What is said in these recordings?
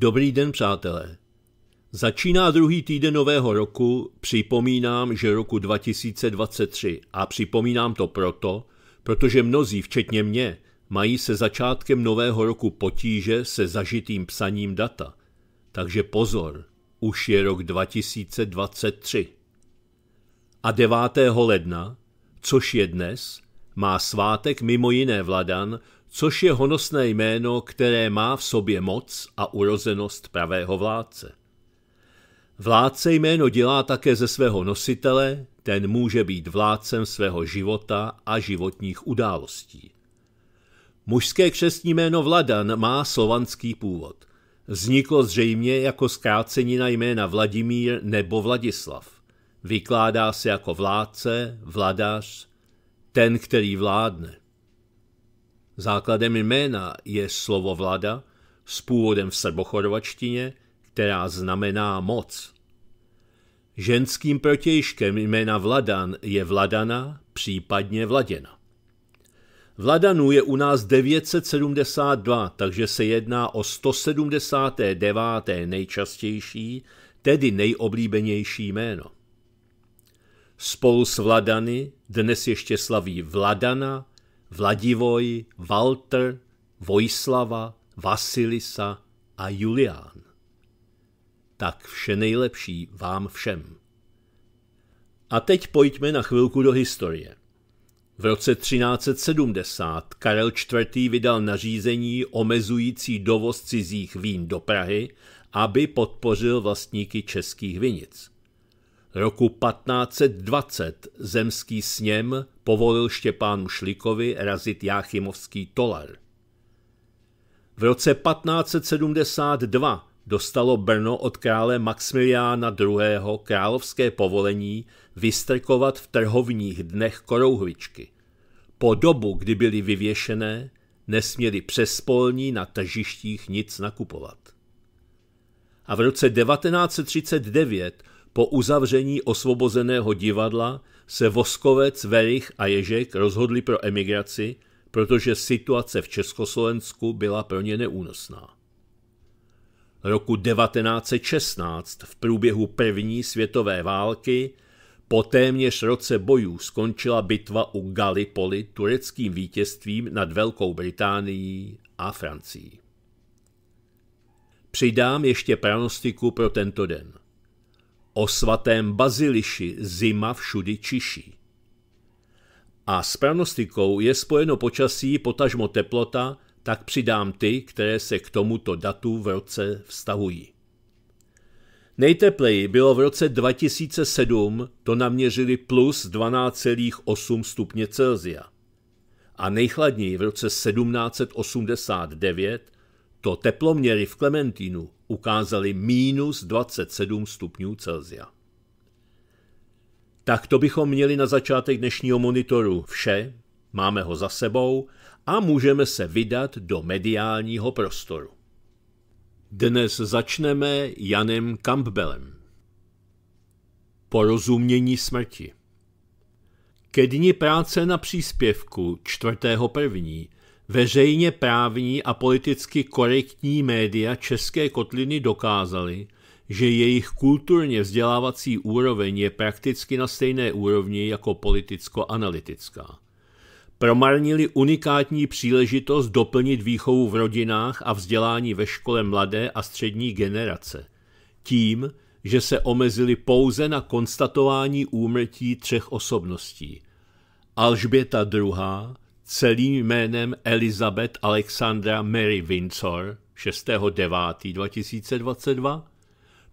Dobrý den, přátelé. Začíná druhý týden nového roku, připomínám, že roku 2023 a připomínám to proto, protože mnozí, včetně mě, mají se začátkem nového roku potíže se zažitým psaním data. Takže pozor, už je rok 2023. A 9. ledna, což je dnes, má svátek mimo jiné Vladan, což je honosné jméno, které má v sobě moc a urozenost pravého vládce. Vládce jméno dělá také ze svého nositele, ten může být vládcem svého života a životních událostí. Mužské křestní jméno Vladan má slovanský původ. Vzniklo zřejmě jako na jména Vladimír nebo Vladislav. Vykládá se jako vládce, vladař, ten, který vládne. Základem jména je slovo vlada s původem v srbochorvačtině, která znamená moc. Ženským protějškem jména Vladan je Vladana, případně Vladěna. Vladanů je u nás 972, takže se jedná o 179. nejčastější, tedy nejoblíbenější jméno. Spolu s Vladany dnes ještě slaví Vladana, Vladivoj, Walter, Vojslava, Vasilisa a Julián. Tak vše nejlepší vám všem. A teď pojďme na chvilku do historie. V roce 1370 Karel IV. vydal nařízení omezující dovoz cizích vín do Prahy, aby podpořil vlastníky českých vinic. Roku 1520 zemský sněm povolil Štěpánu Šlikovi razit Jáchymovský tolar. V roce 1572 dostalo Brno od krále Maximiliána II. královské povolení vystrkovat v trhovních dnech korouhvičky. Po dobu, kdy byly vyvěšené, nesměli přespolní na tržištích nic nakupovat. A v roce 1939 po uzavření osvobozeného divadla se Voskovec, Verich a Ježek rozhodli pro emigraci, protože situace v Československu byla pro ně neúnosná. Roku 1916 v průběhu první světové války po téměř roce bojů skončila bitva u Gallipoli tureckým vítězstvím nad Velkou Británií a Francií. Přidám ještě pranostiku pro tento den – O svatém Baziliši zima všudy čiší. A s pranostikou je spojeno počasí potažmo teplota, tak přidám ty, které se k tomuto datu v roce vztahují. Nejtepleji bylo v roce 2007, to naměřili plus 12,8 stupně Celzia. A nejchladněji v roce 1789 to teploměry v Klementínu ukázaly minus 27 stupňů Celzia. Tak to bychom měli na začátek dnešního monitoru vše, máme ho za sebou a můžeme se vydat do mediálního prostoru. Dnes začneme Janem Campbellem. Porozumění smrti. Ke dni práce na příspěvku 4. první Veřejně právní a politicky korektní média české kotliny dokázaly, že jejich kulturně vzdělávací úroveň je prakticky na stejné úrovni jako politicko-analytická. Promarnili unikátní příležitost doplnit výchovu v rodinách a vzdělání ve škole mladé a střední generace. Tím, že se omezili pouze na konstatování úmrtí třech osobností. Alžběta II., celým jménem Elizabeth Alexandra Mary Windsor 6.9.2022,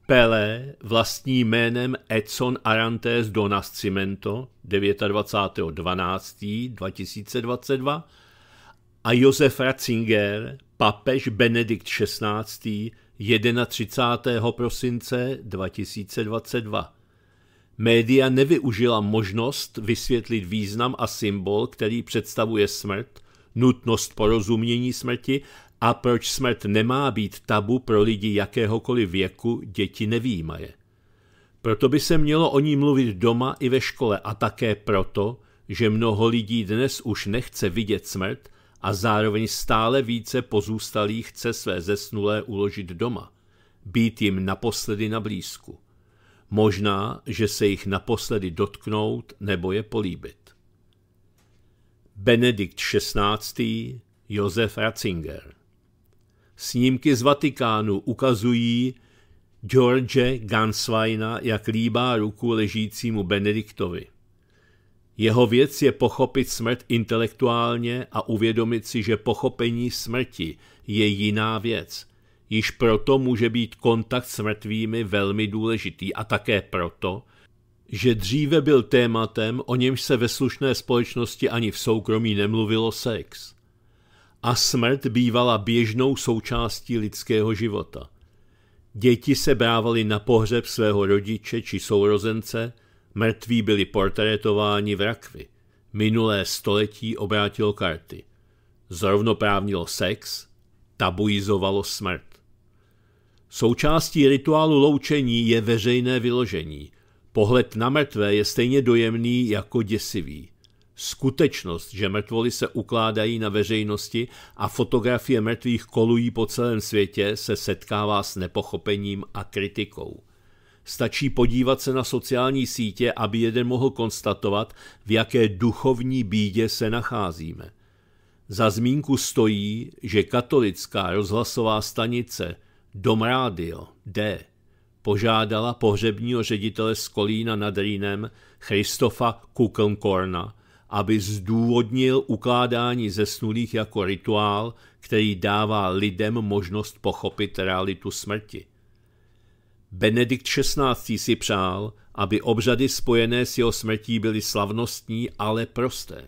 Pelé vlastním jménem Edson Arantes do Nascimento 29.12.2022 a Josef Ratzinger, papež Benedikt XVI. 31. prosince 2022. Média nevyužila možnost vysvětlit význam a symbol, který představuje smrt, nutnost porozumění smrti a proč smrt nemá být tabu pro lidi jakéhokoliv věku, děti nevýjímaje. Proto by se mělo o ní mluvit doma i ve škole a také proto, že mnoho lidí dnes už nechce vidět smrt a zároveň stále více pozůstalých chce své zesnulé uložit doma, být jim naposledy na blízku. Možná, že se jich naposledy dotknout nebo je políbit. Benedikt XVI. Josef Ratzinger Snímky z Vatikánu ukazují George Gansweina, jak líbá ruku ležícímu Benediktovi. Jeho věc je pochopit smrt intelektuálně a uvědomit si, že pochopení smrti je jiná věc – Již proto může být kontakt s mrtvými velmi důležitý a také proto, že dříve byl tématem, o němž se ve slušné společnosti ani v soukromí nemluvilo sex. A smrt bývala běžnou součástí lidského života. Děti se brávaly na pohřeb svého rodiče či sourozence, mrtví byli portrétováni v rakvi. Minulé století obrátilo karty. Zrovnoprávnilo sex, tabuizovalo smrt. Součástí rituálu loučení je veřejné vyložení. Pohled na mrtvé je stejně dojemný jako děsivý. Skutečnost, že mrtvoly se ukládají na veřejnosti a fotografie mrtvých kolují po celém světě, se setkává s nepochopením a kritikou. Stačí podívat se na sociální sítě, aby jeden mohl konstatovat, v jaké duchovní bídě se nacházíme. Za zmínku stojí, že katolická rozhlasová stanice Domrádio D požádala pohřebního ředitele z Kolína nad Rýnem Christofa Kukenkorna, aby zdůvodnil ukládání zesnulých jako rituál, který dává lidem možnost pochopit realitu smrti. Benedikt XVI. si přál, aby obřady spojené s jeho smrtí byly slavnostní, ale prosté.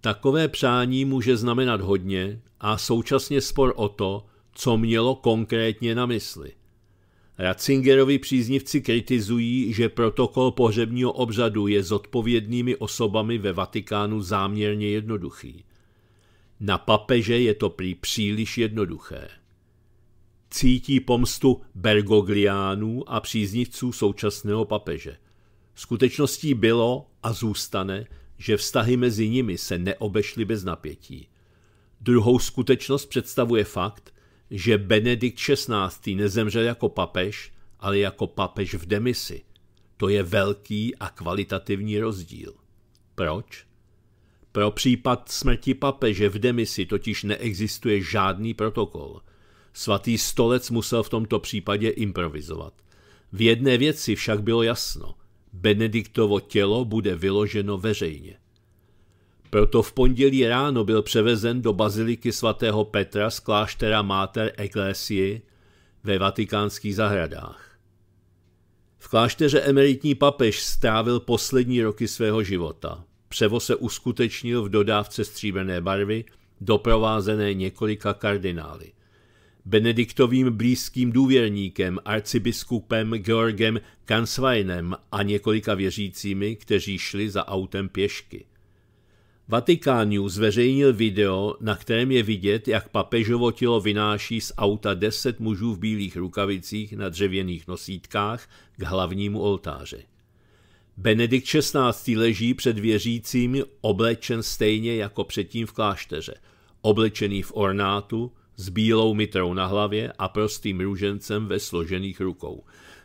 Takové přání může znamenat hodně a současně spor o to, co mělo konkrétně na mysli. Ratzingerovi příznivci kritizují, že protokol pohřebního obřadu je odpovědnými osobami ve Vatikánu záměrně jednoduchý. Na papeže je to prý příliš jednoduché. Cítí pomstu Bergogliánů a příznivců současného papeže. Skutečností bylo a zůstane, že vztahy mezi nimi se neobešly bez napětí. Druhou skutečnost představuje fakt, že Benedikt XVI. nezemřel jako papež, ale jako papež v demisi. To je velký a kvalitativní rozdíl. Proč? Pro případ smrti papeže v demisi totiž neexistuje žádný protokol. Svatý stolec musel v tomto případě improvizovat. V jedné věci však bylo jasno. Benediktovo tělo bude vyloženo veřejně. Proto v pondělí ráno byl převezen do baziliky svatého Petra z kláštera Mater Ecclesiae ve vatikánských zahradách. V klášteře emeritní papež strávil poslední roky svého života. Převoz se uskutečnil v dodávce stříbrné barvy, doprovázené několika kardinály. Benediktovým blízkým důvěrníkem, arcibiskupem Georgem Kansweinem a několika věřícími, kteří šli za autem pěšky – Vatikán News zveřejnil video, na kterém je vidět, jak papežovo tělo vynáší z auta deset mužů v bílých rukavicích na dřevěných nosítkách k hlavnímu oltáře. Benedikt XVI. leží před věřícími oblečen stejně jako předtím v klášteře, oblečený v ornátu, s bílou mitrou na hlavě a prostým růžencem ve složených rukou.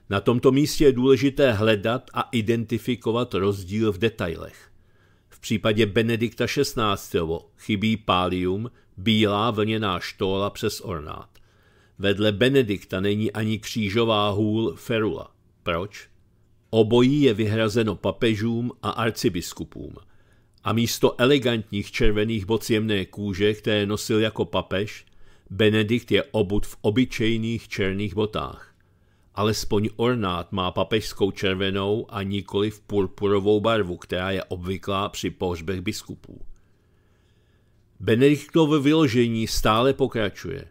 Na tomto místě je důležité hledat a identifikovat rozdíl v detailech případě Benedikta XVI. chybí pálium, bílá vlněná štóla přes ornát. Vedle Benedikta není ani křížová hůl ferula. Proč? Obojí je vyhrazeno papežům a arcibiskupům. A místo elegantních červených boc jemné kůže, které nosil jako papež, Benedikt je obut v obyčejných černých botách. Alespoň ornát má papežskou červenou a nikoli v purpurovou barvu, která je obvyklá při pohřbech biskupů. Benediktovo vyložení stále pokračuje.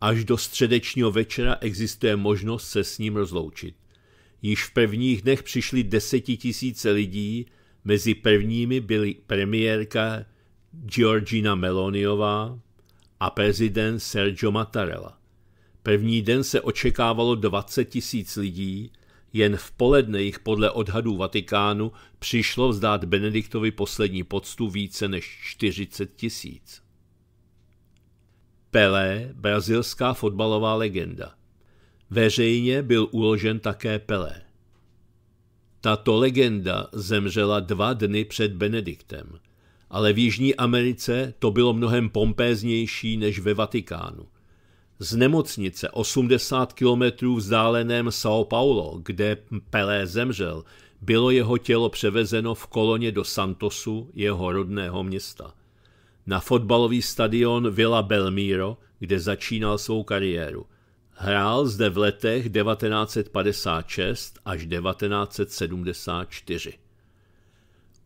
Až do středečního večera existuje možnost se s ním rozloučit. Již v prvních dnech přišly desetitisíce lidí, mezi prvními byly premiérka Georgina Meloniová a prezident Sergio Mattarella. První den se očekávalo 20 tisíc lidí, jen v poledne jich podle odhadů Vatikánu přišlo vzdát Benediktovi poslední poctu více než 40 tisíc. Pelé, brazilská fotbalová legenda. Veřejně byl uložen také Pelé. Tato legenda zemřela dva dny před Benediktem, ale v Jižní Americe to bylo mnohem pompéznější než ve Vatikánu z nemocnice 80 kilometrů vzdáleném São Paulo, kde Pelé zemřel, bylo jeho tělo převezeno v koloně do Santosu, jeho rodného města. Na fotbalový stadion Villa Belmiro, kde začínal svou kariéru. Hrál zde v letech 1956 až 1974.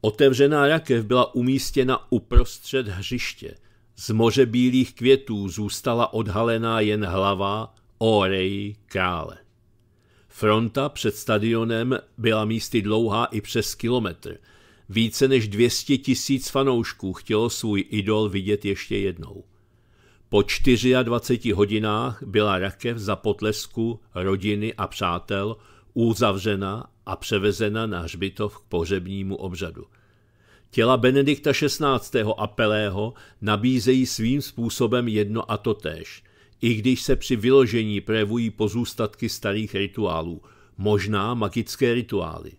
Otevřená rakev byla umístěna uprostřed hřiště – z moře bílých květů zůstala odhalená jen hlava Oreji krále. Fronta před stadionem byla místy dlouhá i přes kilometr. Více než 200 tisíc fanoušků chtělo svůj idol vidět ještě jednou. Po 24 hodinách byla rakev za potlesku rodiny a přátel uzavřena a převezena na hřbitov k pohřebnímu obřadu. Těla Benedikta XVI. a Pelého nabízejí svým způsobem jedno a to též, i když se při vyložení projevují pozůstatky starých rituálů, možná magické rituály.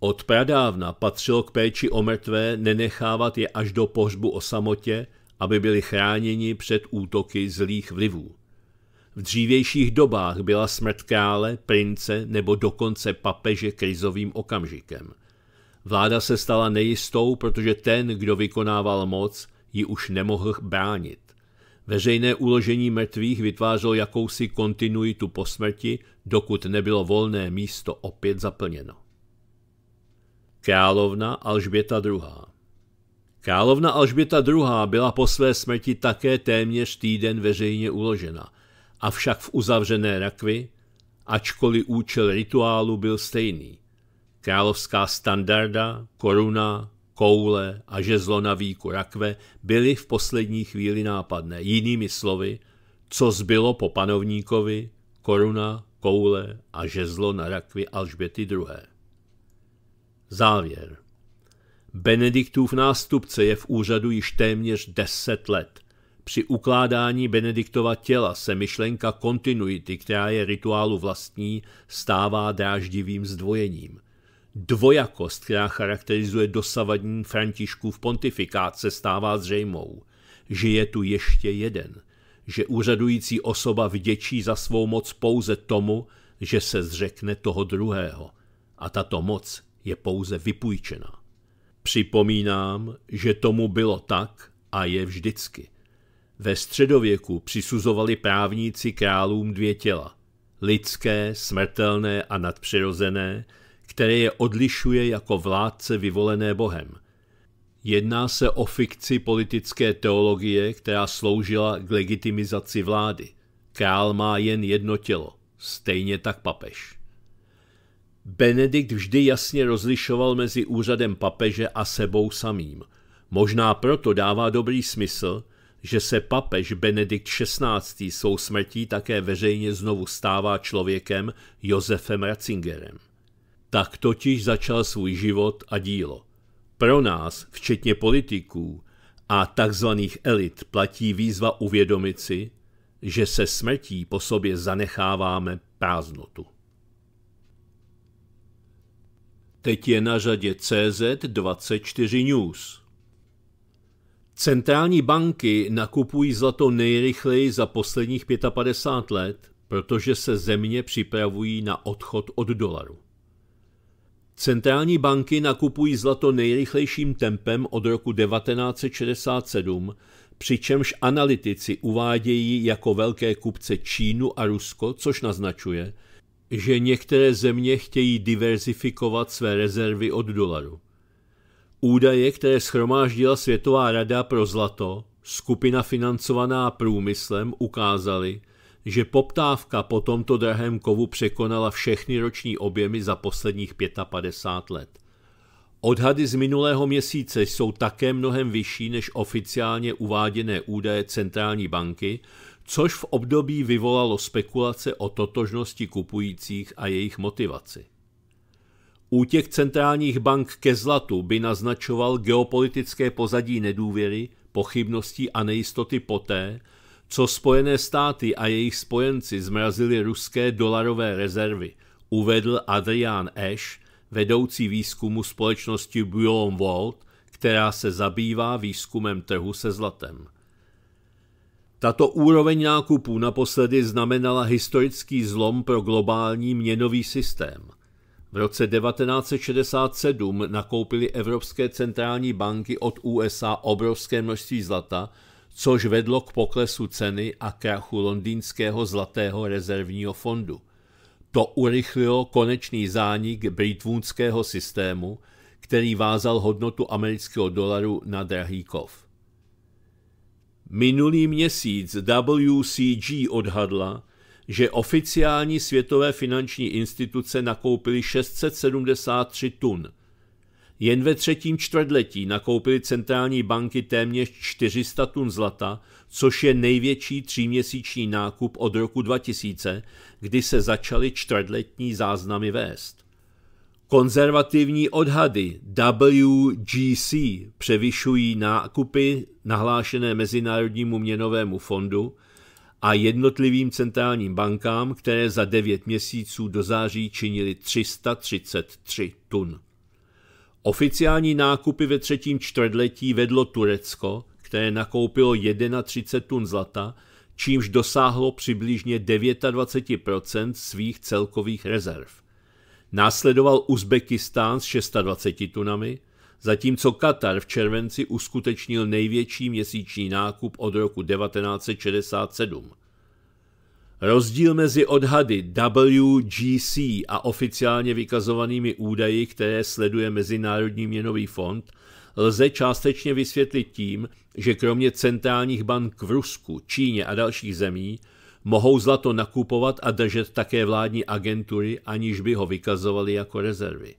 Od pradávna patřilo k péči o mrtvé nenechávat je až do pohřbu o samotě, aby byli chráněni před útoky zlých vlivů. V dřívějších dobách byla smrt krále, prince nebo dokonce papeže krizovým okamžikem – Vláda se stala nejistou, protože ten, kdo vykonával moc, ji už nemohl bránit. Veřejné uložení mrtvých vytvářelo jakousi kontinuitu po smrti, dokud nebylo volné místo opět zaplněno. Královna Alžběta II. Královna Alžběta II. byla po své smrti také téměř týden veřejně uložena, avšak v uzavřené rakvi, ačkoliv účel rituálu byl stejný. Královská standarda, koruna, koule a žezlo na výku rakve byly v poslední chvíli nápadné. Jinými slovy, co zbylo po panovníkovi, koruna, koule a žezlo na rakvi Alžběty II. Závěr. Benediktův nástupce je v úřadu již téměř deset let. Při ukládání Benediktova těla se myšlenka kontinuity, která je rituálu vlastní, stává dráždivým zdvojením – Dvojakost, která charakterizuje dosavadní Františkův pontifikát, se stává zřejmou, že je tu ještě jeden, že úřadující osoba vděčí za svou moc pouze tomu, že se zřekne toho druhého a tato moc je pouze vypůjčena. Připomínám, že tomu bylo tak a je vždycky. Ve středověku přisuzovali právníci králům dvě těla. Lidské, smrtelné a nadpřirozené – které je odlišuje jako vládce vyvolené Bohem. Jedná se o fikci politické teologie, která sloužila k legitimizaci vlády. Král má jen jedno tělo, stejně tak papež. Benedikt vždy jasně rozlišoval mezi úřadem papeže a sebou samým. Možná proto dává dobrý smysl, že se papež Benedikt XVI. svou smrtí také veřejně znovu stává člověkem Josefem Ratzingerem. Tak totiž začal svůj život a dílo. Pro nás, včetně politiků a takzvaných elit, platí výzva uvědomit si, že se smrtí po sobě zanecháváme prázdnotu. Teď je na řadě CZ24 News. Centrální banky nakupují zlato nejrychleji za posledních 55 let, protože se země připravují na odchod od dolaru. Centrální banky nakupují zlato nejrychlejším tempem od roku 1967, přičemž analytici uvádějí jako velké kupce Čínu a Rusko, což naznačuje, že některé země chtějí diverzifikovat své rezervy od dolaru. Údaje, které schromáždila Světová rada pro zlato, skupina financovaná průmyslem, ukázaly, že poptávka po tomto drahém kovu překonala všechny roční objemy za posledních 55 let. Odhady z minulého měsíce jsou také mnohem vyšší než oficiálně uváděné údaje centrální banky, což v období vyvolalo spekulace o totožnosti kupujících a jejich motivaci. Útěk centrálních bank ke zlatu by naznačoval geopolitické pozadí nedůvěry, pochybností a nejistoty poté, co Spojené státy a jejich spojenci zmrazili ruské dolarové rezervy, uvedl Adrian Ash, vedoucí výzkumu společnosti Bouillon World, která se zabývá výzkumem trhu se zlatem. Tato úroveň nákupů naposledy znamenala historický zlom pro globální měnový systém. V roce 1967 nakoupily evropské centrální banky od USA obrovské množství zlata – což vedlo k poklesu ceny a krachu londýnského zlatého rezervního fondu. To urychlilo konečný zánik britvůnského systému, který vázal hodnotu amerického dolaru na drahý kov. Minulý měsíc WCG odhadla, že oficiální světové finanční instituce nakoupily 673 tun, jen ve třetím čtvrtletí nakoupily centrální banky téměř 400 tun zlata, což je největší tříměsíční nákup od roku 2000, kdy se začaly čtvrtletní záznamy vést. Konzervativní odhady WGC převyšují nákupy nahlášené Mezinárodnímu měnovému fondu a jednotlivým centrálním bankám, které za 9 měsíců do září činili 333 tun. Oficiální nákupy ve třetím čtvrtletí vedlo Turecko, které nakoupilo 31 tun zlata, čímž dosáhlo přibližně 29 svých celkových rezerv. Následoval Uzbekistán s 26 tunami, zatímco Katar v červenci uskutečnil největší měsíční nákup od roku 1967 Rozdíl mezi odhady WGC a oficiálně vykazovanými údaji, které sleduje Mezinárodní měnový fond, lze částečně vysvětlit tím, že kromě centrálních bank v Rusku, Číně a dalších zemí mohou zlato nakupovat a držet také vládní agentury, aniž by ho vykazovali jako rezervy.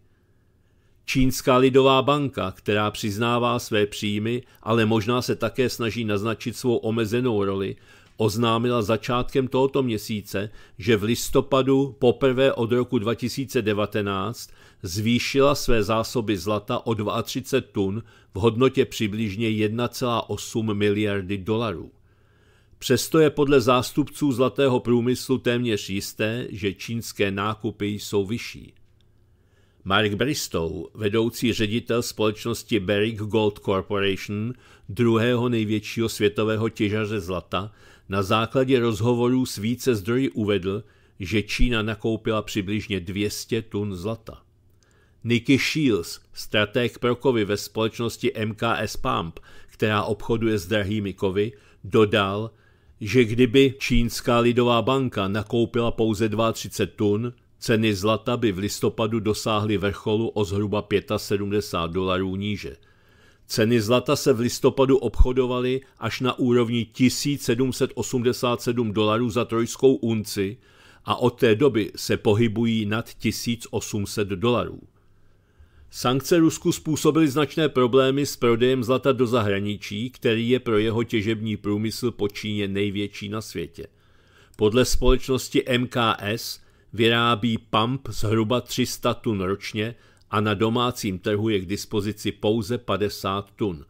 Čínská lidová banka, která přiznává své příjmy, ale možná se také snaží naznačit svou omezenou roli, oznámila začátkem tohoto měsíce, že v listopadu poprvé od roku 2019 zvýšila své zásoby zlata o 32 tun v hodnotě přibližně 1,8 miliardy dolarů. Přesto je podle zástupců zlatého průmyslu téměř jisté, že čínské nákupy jsou vyšší. Mark Bristow, vedoucí ředitel společnosti Barrick Gold Corporation, druhého největšího světového těžaře zlata, na základě rozhovorů s více zdroji uvedl, že Čína nakoupila přibližně 200 tun zlata. Nicky Shields, strateg pro kovy ve společnosti MKS Pump, která obchoduje s drahými kovy, dodal, že kdyby Čínská lidová banka nakoupila pouze 32 tun, ceny zlata by v listopadu dosáhly vrcholu o zhruba 75 dolarů níže – Ceny zlata se v listopadu obchodovaly až na úrovni 1787 dolarů za trojskou unci a od té doby se pohybují nad 1800 dolarů. Sankce Rusku způsobily značné problémy s prodejem zlata do zahraničí, který je pro jeho těžební průmysl po Číně největší na světě. Podle společnosti MKS vyrábí pump zhruba 300 tun ročně – a na domácím trhu je k dispozici pouze 50 tun.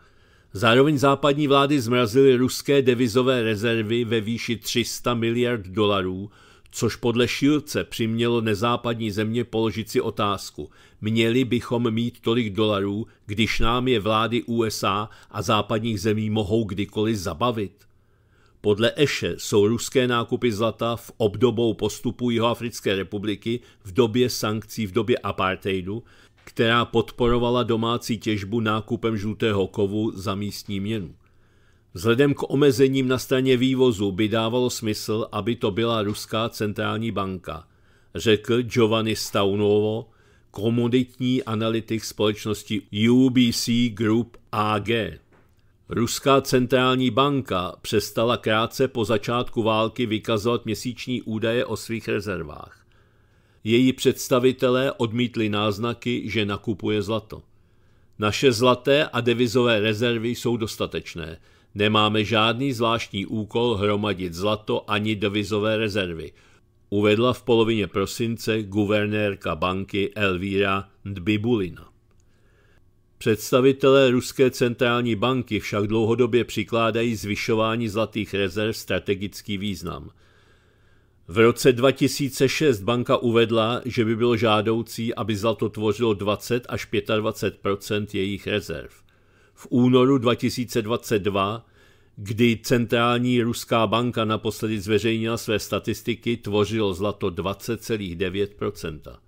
Zároveň západní vlády zmrazily ruské devizové rezervy ve výši 300 miliard dolarů, což podle Šilce přimělo nezápadní země položit si otázku. Měli bychom mít tolik dolarů, když nám je vlády USA a západních zemí mohou kdykoliv zabavit? Podle Eše jsou ruské nákupy zlata v obdobou postupu Jihoafrické republiky v době sankcí v době apartheidu která podporovala domácí těžbu nákupem žlutého kovu za místní měnu. Vzhledem k omezením na straně vývozu by dávalo smysl, aby to byla ruská centrální banka, řekl Giovanni Staunovo, komoditní analytik společnosti UBC Group AG. Ruská centrální banka přestala krátce po začátku války vykazovat měsíční údaje o svých rezervách. Její představitelé odmítli náznaky, že nakupuje zlato. Naše zlaté a devizové rezervy jsou dostatečné. Nemáme žádný zvláštní úkol hromadit zlato ani devizové rezervy, uvedla v polovině prosince guvernérka banky Elvíra Dbibulina. Představitelé Ruské centrální banky však dlouhodobě přikládají zvyšování zlatých rezerv strategický význam – v roce 2006 banka uvedla, že by bylo žádoucí, aby zlato tvořilo 20 až 25 jejich rezerv. V únoru 2022, kdy centrální ruská banka naposledy zveřejnila své statistiky, tvořilo zlato 20,9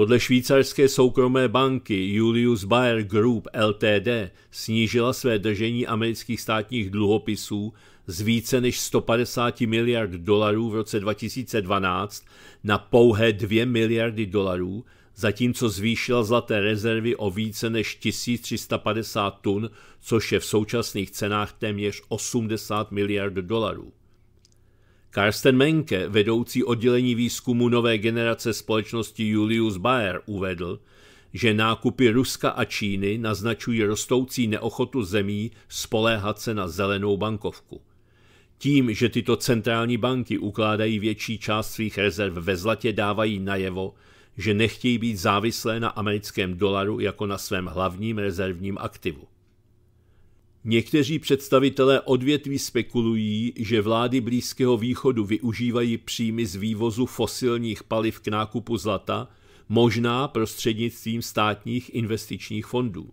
podle švýcarské soukromé banky Julius Baer Group LTD snížila své držení amerických státních dluhopisů z více než 150 miliard dolarů v roce 2012 na pouhé 2 miliardy dolarů, zatímco zvýšila zlaté rezervy o více než 1350 tun, což je v současných cenách téměř 80 miliard dolarů. Karsten Menke, vedoucí oddělení výzkumu nové generace společnosti Julius Baer, uvedl, že nákupy Ruska a Číny naznačují rostoucí neochotu zemí spoléhat se na zelenou bankovku. Tím, že tyto centrální banky ukládají větší část svých rezerv ve zlatě, dávají najevo, že nechtějí být závislé na americkém dolaru jako na svém hlavním rezervním aktivu. Někteří představitelé odvětví spekulují, že vlády Blízkého východu využívají příjmy z vývozu fosilních paliv k nákupu zlata, možná prostřednictvím státních investičních fondů.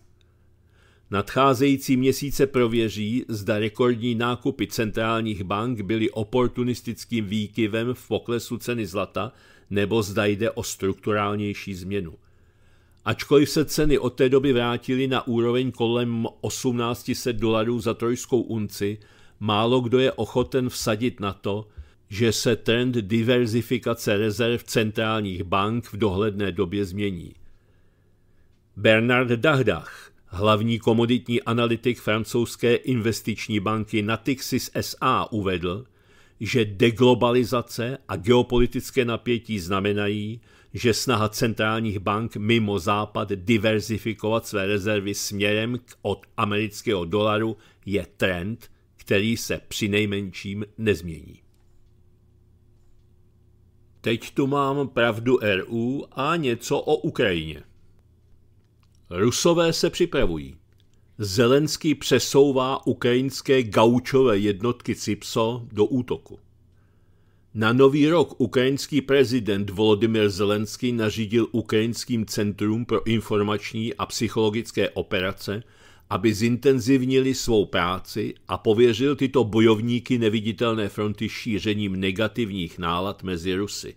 Nadcházející měsíce prověří, zda rekordní nákupy centrálních bank byly oportunistickým výkyvem v poklesu ceny zlata, nebo zda jde o strukturálnější změnu – Ačkoliv se ceny od té doby vrátily na úroveň kolem 1800 dolarů za trojskou unci, málo kdo je ochoten vsadit na to, že se trend diverzifikace rezerv centrálních bank v dohledné době změní. Bernard Dahdach, hlavní komoditní analytik francouzské investiční banky Natixis SA, uvedl, že deglobalizace a geopolitické napětí znamenají, že snaha centrálních bank mimo západ diverzifikovat své rezervy směrem k od amerického dolaru je trend, který se přinejmenším nezmění. Teď tu mám pravdu RU a něco o Ukrajině. Rusové se připravují. Zelenský přesouvá ukrajinské gaučové jednotky CIPSO do útoku. Na nový rok ukrajinský prezident Volodymyr Zelenský nařídil ukrajinským centrum pro informační a psychologické operace, aby zintenzivnili svou práci a pověřil tyto bojovníky neviditelné fronty šířením negativních nálad mezi Rusy.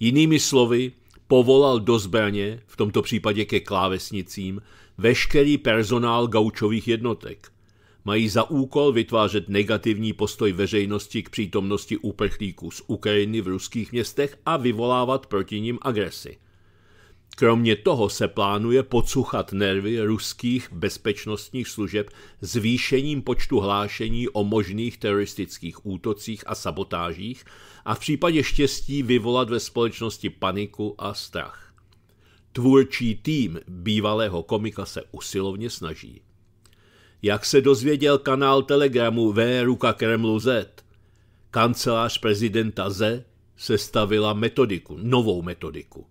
Jinými slovy, povolal do zbraně, v tomto případě ke klávesnicím, veškerý personál gaučových jednotek mají za úkol vytvářet negativní postoj veřejnosti k přítomnosti úprchlíků z Ukrajiny v ruských městech a vyvolávat proti nim agresi. Kromě toho se plánuje podsuchat nervy ruských bezpečnostních služeb zvýšením počtu hlášení o možných teroristických útocích a sabotážích a v případě štěstí vyvolat ve společnosti paniku a strach. Tvůrčí tým bývalého komika se usilovně snaží jak se dozvěděl kanál telegramu V ruka Kremlu Z. Kancelář prezidenta Z sestavila metodiku, novou metodiku.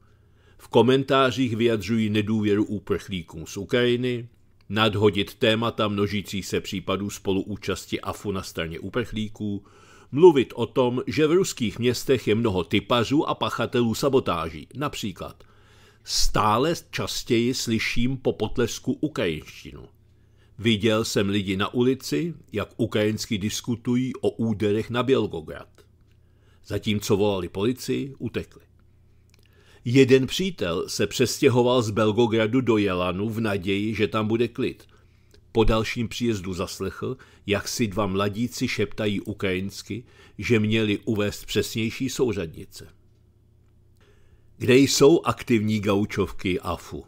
V komentářích vyjadřují nedůvěru úprchlíkům z Ukrajiny, nadhodit témata množící se případů spoluúčasti AFU na straně úprchlíků, mluvit o tom, že v ruských městech je mnoho typařů a pachatelů sabotáží. Například, stále častěji slyším po potlesku ukrajinštinu. Viděl jsem lidi na ulici, jak ukrajinsky diskutují o úderech na Bělgograd. Zatímco volali policii, utekli. Jeden přítel se přestěhoval z Belgogradu do Jelanu v naději, že tam bude klid. Po dalším příjezdu zaslechl, jak si dva mladíci šeptají ukrajinsky, že měli uvést přesnější souřadnice. Kde jsou aktivní gaučovky AFU?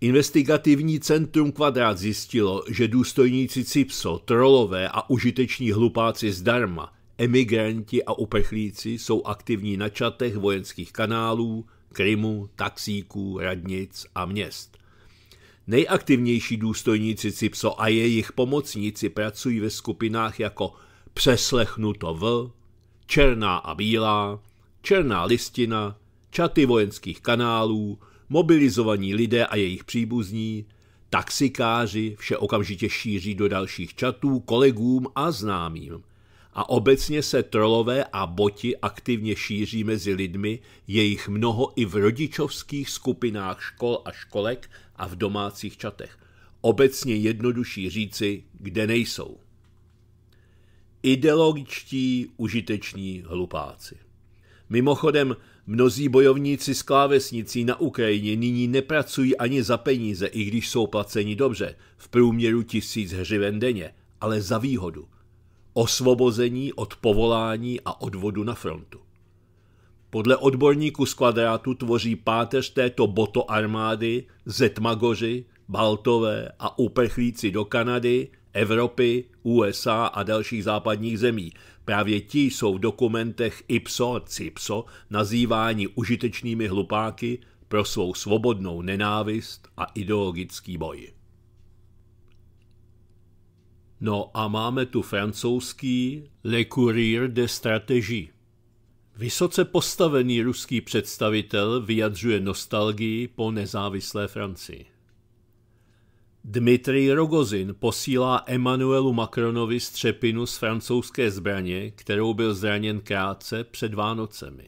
Investigativní centrum Kvadrát zjistilo, že důstojníci Cipso, trolové a užiteční hlupáci zdarma, emigranti a uprchlíci jsou aktivní na čatech vojenských kanálů, Krymu, taxíků, radnic a měst. Nejaktivnější důstojníci Cipso a jejich pomocníci pracují ve skupinách jako Přeslechnuto V, Černá a Bílá, Černá listina, čaty vojenských kanálů, mobilizovaní lidé a jejich příbuzní, taxikáři vše okamžitě šíří do dalších čatů, kolegům a známým. A obecně se trolové a boti aktivně šíří mezi lidmi, jejich mnoho i v rodičovských skupinách škol a školek a v domácích čatech. Obecně jednodušší říci, kde nejsou. Ideologičtí užiteční hlupáci. Mimochodem, Mnozí bojovníci z klávesnicí na Ukrajině nyní nepracují ani za peníze, i když jsou placeni dobře, v průměru tisíc hřiven denně, ale za výhodu. Osvobození od povolání a odvodu na frontu. Podle odborníku z kvadrátu tvoří páteř této boto armády Zetmagoři, Baltové a uprchlíci do Kanady, Evropy, USA a dalších západních zemí, Právě ti jsou v dokumentech ipso cipso nazýváni užitečnými hlupáky pro svou svobodnou nenávist a ideologický boj. No a máme tu francouzský Le Courrier de Stratégie. Vysoce postavený ruský představitel vyjadřuje nostalgii po nezávislé Francii. Dmitrij Rogozin posílá Emmanuelu Macronovi střepinu z francouzské zbraně, kterou byl zraněn krátce před Vánocemi.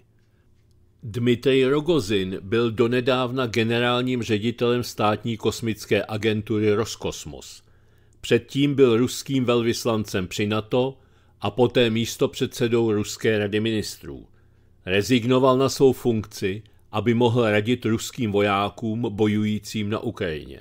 Dmitrij Rogozin byl donedávna generálním ředitelem státní kosmické agentury Roskosmos. Předtím byl ruským velvyslancem při NATO a poté místopředsedou Ruské rady ministrů. Rezignoval na svou funkci, aby mohl radit ruským vojákům bojujícím na Ukrajině.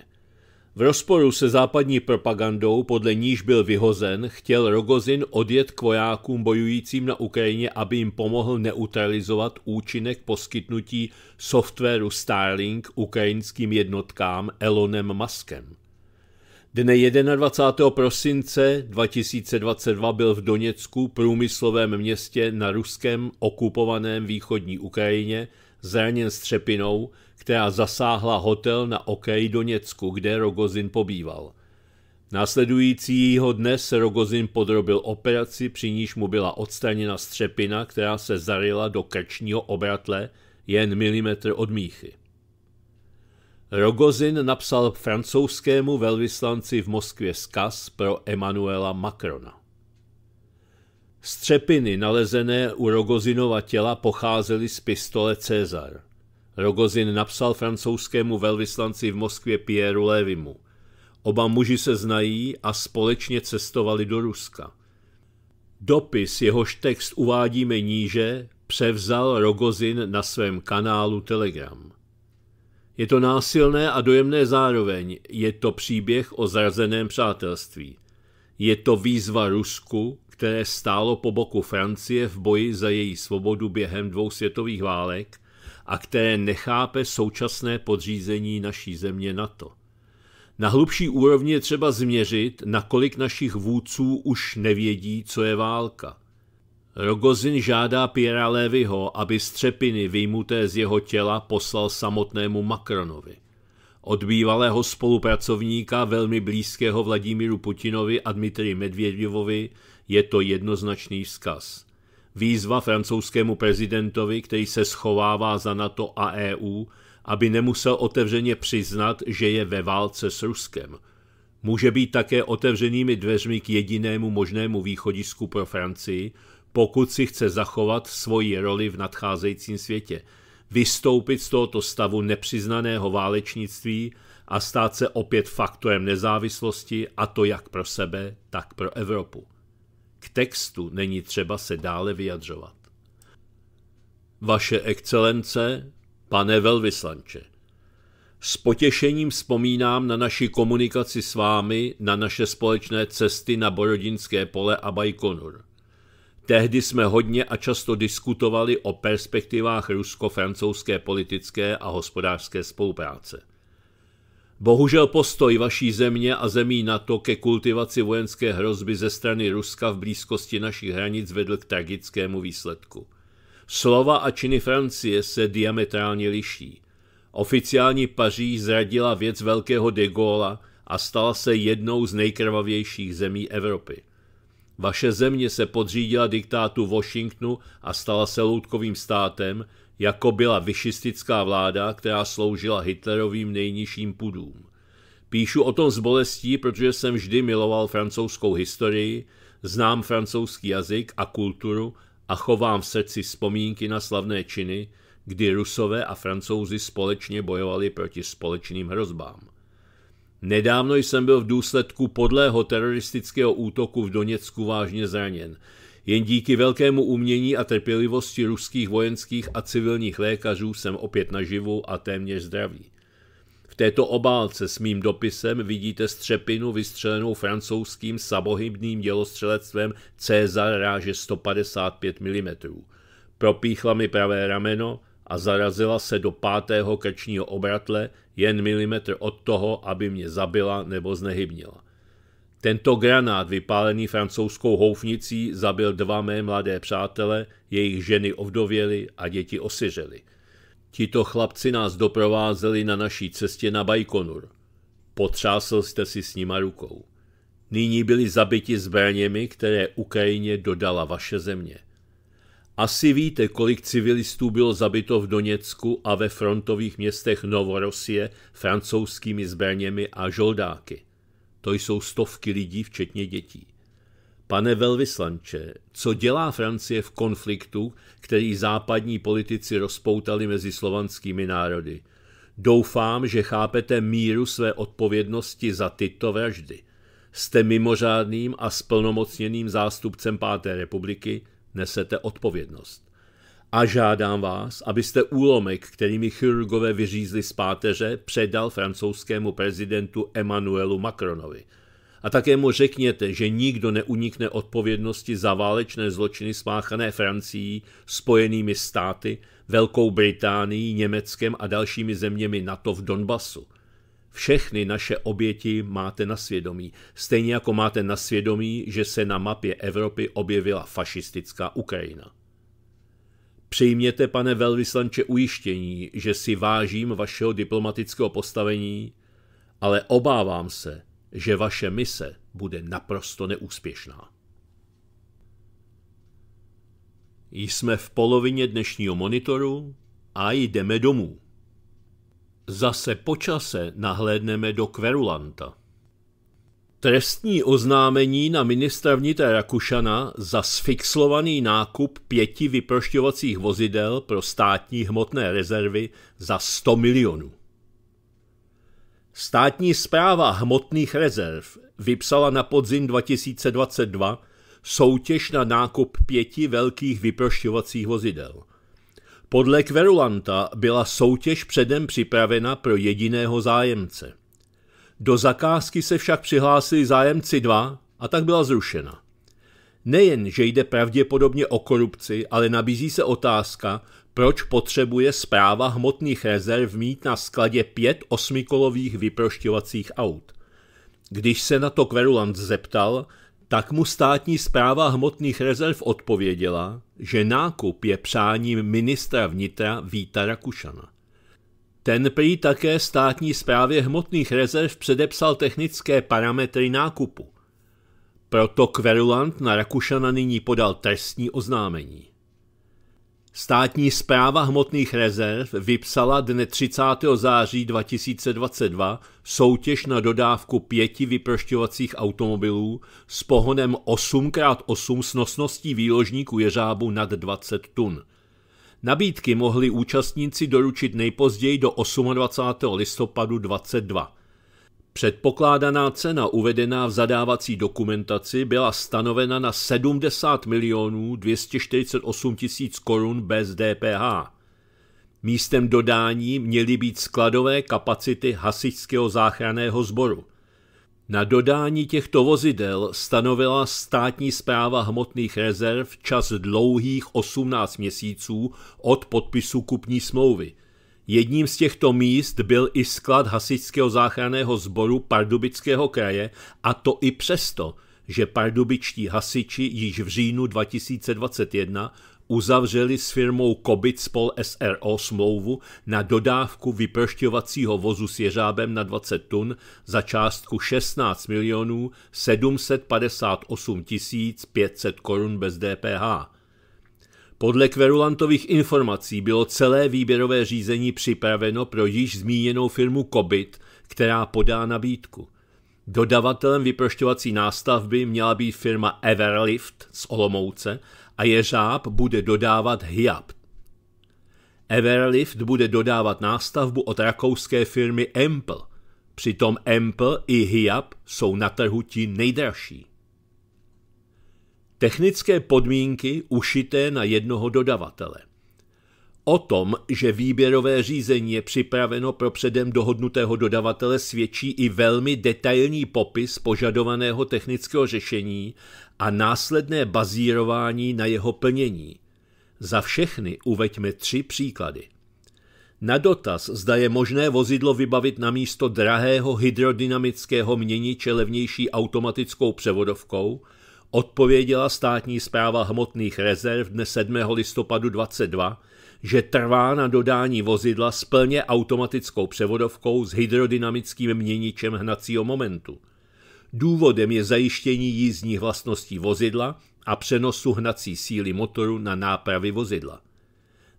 V rozporu se západní propagandou, podle níž byl vyhozen, chtěl Rogozin odjet k vojákům bojujícím na Ukrajině, aby jim pomohl neutralizovat účinek poskytnutí softwaru Starlink ukrajinským jednotkám Elonem Maskem. Dne 21. prosince 2022 byl v Doněcku, průmyslovém městě na ruském okupovaném východní Ukrajině, zraněn střepinou, která zasáhla hotel na Okej Doněcku, kde Rogozin pobýval. Následujícího dne se Rogozin podrobil operaci, při níž mu byla odstraněna střepina, která se zarila do krčního obratle jen milimetr od míchy. Rogozin napsal francouzskému velvyslanci v Moskvě zkaz pro Emanuela Macrona. Střepiny nalezené u Rogozinova těla pocházely z pistole Cezar – Rogozin napsal francouzskému velvyslanci v Moskvě Pierru Lévimu. Oba muži se znají a společně cestovali do Ruska. Dopis, jehož text uvádíme níže, převzal Rogozin na svém kanálu Telegram. Je to násilné a dojemné zároveň, je to příběh o zrazeném přátelství. Je to výzva Rusku, které stálo po boku Francie v boji za její svobodu během dvou světových válek – a které nechápe současné podřízení naší země NATO. Na hlubší úrovni je třeba změřit, nakolik našich vůdců už nevědí, co je válka. Rogozin žádá Piera Levyho, aby střepiny vyjmuté z jeho těla poslal samotnému Macronovi. Od bývalého spolupracovníka velmi blízkého Vladimíru Putinovi a Dmitry Medvědivovi je to jednoznačný vzkaz – výzva francouzskému prezidentovi, který se schovává za NATO a EU, aby nemusel otevřeně přiznat, že je ve válce s Ruskem. Může být také otevřenými dveřmi k jedinému možnému východisku pro Francii, pokud si chce zachovat svoji roli v nadcházejícím světě, vystoupit z tohoto stavu nepřiznaného válečnictví a stát se opět faktorem nezávislosti, a to jak pro sebe, tak pro Evropu. K textu není třeba se dále vyjadřovat. Vaše excelence, pane velvyslanče, s potěšením vzpomínám na naši komunikaci s vámi, na naše společné cesty na Borodinské pole a Bajkonur. Tehdy jsme hodně a často diskutovali o perspektivách rusko-francouzské politické a hospodářské spolupráce. Bohužel postoj vaší země a zemí NATO ke kultivaci vojenské hrozby ze strany Ruska v blízkosti našich hranic vedl k tragickému výsledku. Slova a činy Francie se diametrálně liší. Oficiální Paříž zradila věc velkého de Gaulle a stala se jednou z nejkrvavějších zemí Evropy. Vaše země se podřídila diktátu Washingtonu a stala se loutkovým státem, jako byla vyšistická vláda, která sloužila Hitlerovým nejnižším pudům. Píšu o tom s bolestí, protože jsem vždy miloval francouzskou historii, znám francouzský jazyk a kulturu a chovám v srdci vzpomínky na slavné činy, kdy Rusové a Francouzi společně bojovali proti společným hrozbám. Nedávno jsem byl v důsledku podlého teroristického útoku v Doněcku vážně zraněn. Jen díky velkému umění a trpělivosti ruských vojenských a civilních lékařů jsem opět naživu a téměř zdravý. V této obálce s mým dopisem vidíte střepinu vystřelenou francouzským sabohybným dělostřelectvem Cezar ráže 155 mm. Propíchla mi pravé rameno a zarazila se do pátého krčního obratle jen milimetr od toho, aby mě zabila nebo znehybnila. Tento granát vypálený francouzskou houfnicí zabil dva mé mladé přátele, jejich ženy ovdověly a děti osyřely. Tito chlapci nás doprovázeli na naší cestě na Bajkonur. Potřásl jste si s nima rukou. Nyní byli zabiti zbraněmi, které Ukrajině dodala vaše země. Asi víte, kolik civilistů bylo zabito v Doněcku a ve frontových městech Novorosie francouzskými zbraněmi a žoldáky. To jsou stovky lidí, včetně dětí. Pane velvyslanče, co dělá Francie v konfliktu, který západní politici rozpoutali mezi slovanskými národy? Doufám, že chápete míru své odpovědnosti za tyto vraždy. Jste mimořádným a splnomocněným zástupcem Páté republiky, nesete odpovědnost a žádám vás, abyste úlomek, kterými chirurgové vyřízli z páteře, předal francouzskému prezidentu Emmanuelu Macronovi. A také mu řekněte, že nikdo neunikne odpovědnosti za válečné zločiny spáchané Francií, Spojenými státy, Velkou Británií, Německem a dalšími zeměmi NATO v Donbasu. Všechny naše oběti máte na svědomí, stejně jako máte na svědomí, že se na mapě Evropy objevila fašistická Ukrajina. Přijměte, pane velvyslanče, ujištění, že si vážím vašeho diplomatického postavení, ale obávám se, že vaše mise bude naprosto neúspěšná. Jsme v polovině dnešního monitoru a jdeme domů. Zase počase nahlédneme do Kverulanta. Trestní oznámení na ministra vnitra Rakušana za sfixlovaný nákup pěti vyprošťovacích vozidel pro státní hmotné rezervy za 100 milionů. Státní zpráva hmotných rezerv vypsala na podzim 2022 soutěž na nákup pěti velkých vyprošťovacích vozidel. Podle Kverulanta byla soutěž předem připravena pro jediného zájemce – do zakázky se však přihlásili zájemci dva a tak byla zrušena. Nejen, že jde pravděpodobně o korupci, ale nabízí se otázka, proč potřebuje zpráva hmotných rezerv mít na skladě pět osmikolových vyprošťovacích aut. Když se na to Kverulant zeptal, tak mu státní zpráva hmotných rezerv odpověděla, že nákup je přáním ministra vnitra Víta Rakušana. Ten prý také státní správě hmotných rezerv předepsal technické parametry nákupu. Proto kverulant na Rakušana nyní podal trestní oznámení. Státní zpráva hmotných rezerv vypsala dne 30. září 2022 soutěž na dodávku pěti vyprošťovacích automobilů s pohonem 8x8 s nosností výložníku jeřábu nad 20 tun – Nabídky mohli účastníci doručit nejpozději do 28. listopadu 22. Předpokládaná cena uvedená v zadávací dokumentaci byla stanovena na 70 milionů 248 tisíc korun bez DPH. Místem dodání měly být skladové kapacity hasičského záchranného sboru – na dodání těchto vozidel stanovila státní zpráva hmotných rezerv čas dlouhých 18 měsíců od podpisu kupní smlouvy. Jedním z těchto míst byl i sklad hasičského záchranného sboru Pardubického kraje a to i přesto, že pardubičtí hasiči již v říjnu 2021 uzavřeli s firmou Kobit Spol SRO smlouvu na dodávku vypršťovacího vozu s jeřábem na 20 tun za částku 16 milionů 758 500 korun bez DPH. Podle kverulantových informací bylo celé výběrové řízení připraveno pro již zmíněnou firmu Kobit, která podá nabídku. Dodavatelem vyprošťovací nástavby měla být firma Everlift z Olomouce, a jeřáb bude dodávat hyab. Everlift bude dodávat nástavbu od rakouské firmy Ample. Přitom Ample i Hiab jsou na trhu ti nejdražší. Technické podmínky ušité na jednoho dodavatele. O tom, že výběrové řízení je připraveno pro předem dohodnutého dodavatele, svědčí i velmi detailní popis požadovaného technického řešení a následné bazírování na jeho plnění. Za všechny uveďme tři příklady. Na dotaz, zda je možné vozidlo vybavit na místo drahého hydrodynamického měniče levnější automatickou převodovkou, odpověděla státní zpráva hmotných rezerv dne 7. listopadu 22, že trvá na dodání vozidla s plně automatickou převodovkou s hydrodynamickým měničem hnacího momentu. Důvodem je zajištění jízdních vlastností vozidla a přenosu hnací síly motoru na nápravy vozidla.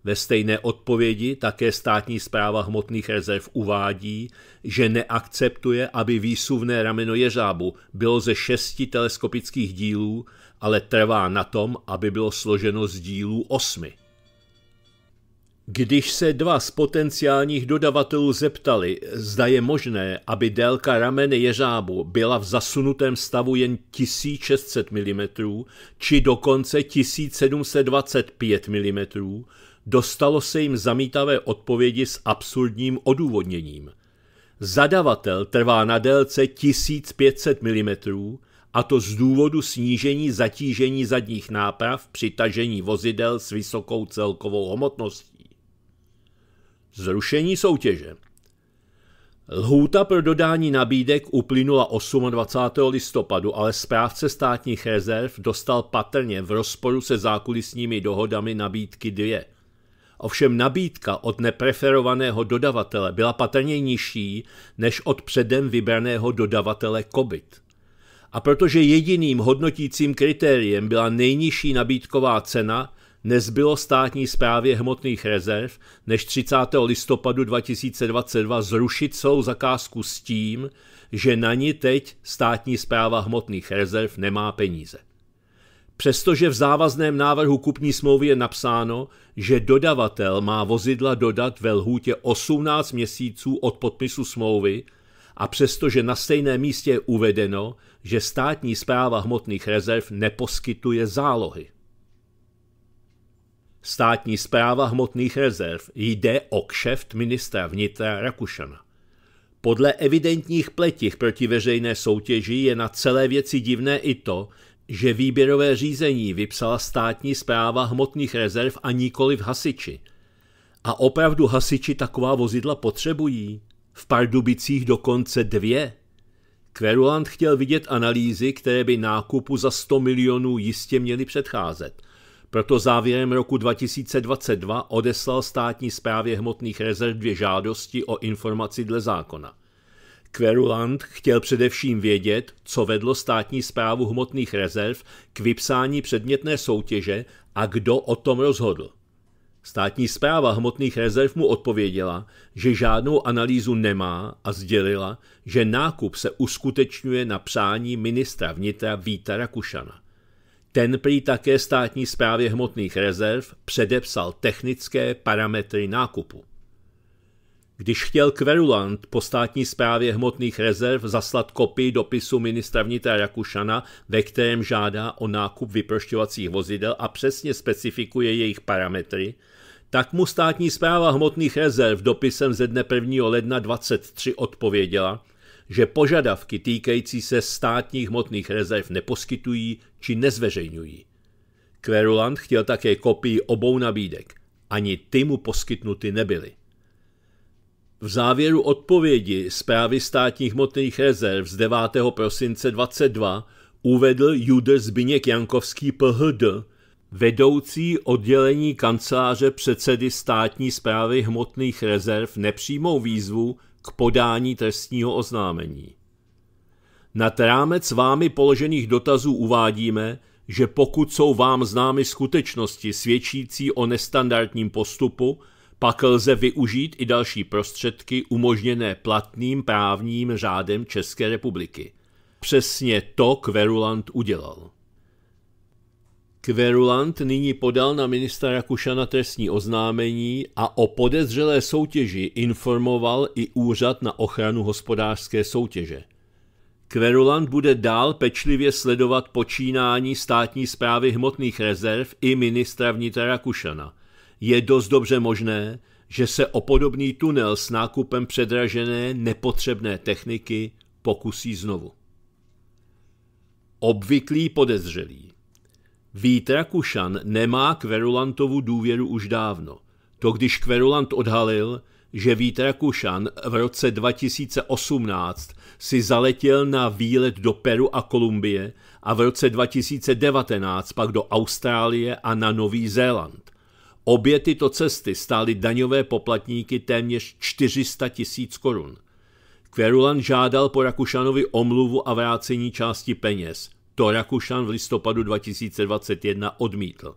Ve stejné odpovědi také státní zpráva hmotných rezerv uvádí, že neakceptuje, aby výsuvné rameno jeřábu bylo ze šesti teleskopických dílů, ale trvá na tom, aby bylo složeno z dílů osmi. Když se dva z potenciálních dodavatelů zeptali, zda je možné, aby délka ramene jeřábu byla v zasunutém stavu jen 1600 mm, či dokonce 1725 mm, dostalo se jim zamítavé odpovědi s absurdním odůvodněním. Zadavatel trvá na délce 1500 mm, a to z důvodu snížení zatížení zadních náprav při tažení vozidel s vysokou celkovou hmotností. Zrušení soutěže. Lhůta pro dodání nabídek uplynula 28. listopadu, ale správce státních rezerv dostal patrně v rozporu se zákulisními dohodami nabídky dvě. Ovšem nabídka od nepreferovaného dodavatele byla patrně nižší než od předem vybraného dodavatele Kobit. A protože jediným hodnotícím kritériem byla nejnižší nabídková cena, nezbylo státní správě hmotných rezerv než 30. listopadu 2022 zrušit celou zakázku s tím, že na ní teď státní zpráva hmotných rezerv nemá peníze. Přestože v závazném návrhu kupní smlouvy je napsáno, že dodavatel má vozidla dodat ve lhůtě 18 měsíců od podpisu smlouvy, a přestože na stejném místě je uvedeno, že státní zpráva hmotných rezerv neposkytuje zálohy. Státní zpráva hmotných rezerv jde o kšeft ministra vnitra Rakušana. Podle evidentních pletich proti veřejné soutěži je na celé věci divné i to, že výběrové řízení vypsala státní zpráva hmotných rezerv a nikoli v hasiči. A opravdu hasiči taková vozidla potřebují? V Pardubicích dokonce dvě. Kverulant chtěl vidět analýzy, které by nákupu za 100 milionů jistě měly předcházet – proto závěrem roku 2022 odeslal státní správě hmotných rezerv dvě žádosti o informaci dle zákona. Querulant chtěl především vědět, co vedlo státní zprávu hmotných rezerv k vypsání předmětné soutěže a kdo o tom rozhodl. Státní zpráva hmotných rezerv mu odpověděla, že žádnou analýzu nemá a sdělila, že nákup se uskutečňuje na přání ministra vnitra Víta Rakušana. Ten prý také státní správě hmotných rezerv předepsal technické parametry nákupu. Když chtěl kverulant po státní správě hmotných rezerv zaslat kopii dopisu ministra vnitra Rakušana, ve kterém žádá o nákup vyprošťovacích vozidel a přesně specifikuje jejich parametry, tak mu státní zpráva hmotných rezerv dopisem ze dne 1. ledna 23 odpověděla, že požadavky týkající se státních hmotných rezerv neposkytují či nezveřejňují. Querulant chtěl také kopii obou nabídek. Ani ty mu poskytnuty nebyly. V závěru odpovědi zprávy státních hmotných rezerv z 9. prosince 22 uvedl Juder Zbiněk Jankovský PHD, vedoucí oddělení kanceláře předsedy státní zprávy hmotných rezerv nepřímou výzvu k podání trestního oznámení. Nad rámec vámi položených dotazů uvádíme, že pokud jsou vám známy skutečnosti svědčící o nestandardním postupu, pak lze využít i další prostředky umožněné platným právním řádem České republiky. Přesně to Kverulant udělal. Kverulant nyní podal na ministra Rakušana trestní oznámení a o podezřelé soutěži informoval i Úřad na ochranu hospodářské soutěže. Kverulant bude dál pečlivě sledovat počínání státní zprávy hmotných rezerv i ministra vnitra Rakušana. Je dost dobře možné, že se o podobný tunel s nákupem předražené nepotřebné techniky pokusí znovu. Obvyklý podezřelý Vít Rakušan nemá Kverulantovu důvěru už dávno. To, když Kverulant odhalil, že Vít Rakušan v roce 2018 si zaletěl na výlet do Peru a Kolumbie a v roce 2019 pak do Austrálie a na Nový Zéland. Obě tyto cesty stály daňové poplatníky téměř 400 tisíc korun. Kverulan žádal po Rakušanovi omluvu a vrácení části peněz. To Rakušan v listopadu 2021 odmítl.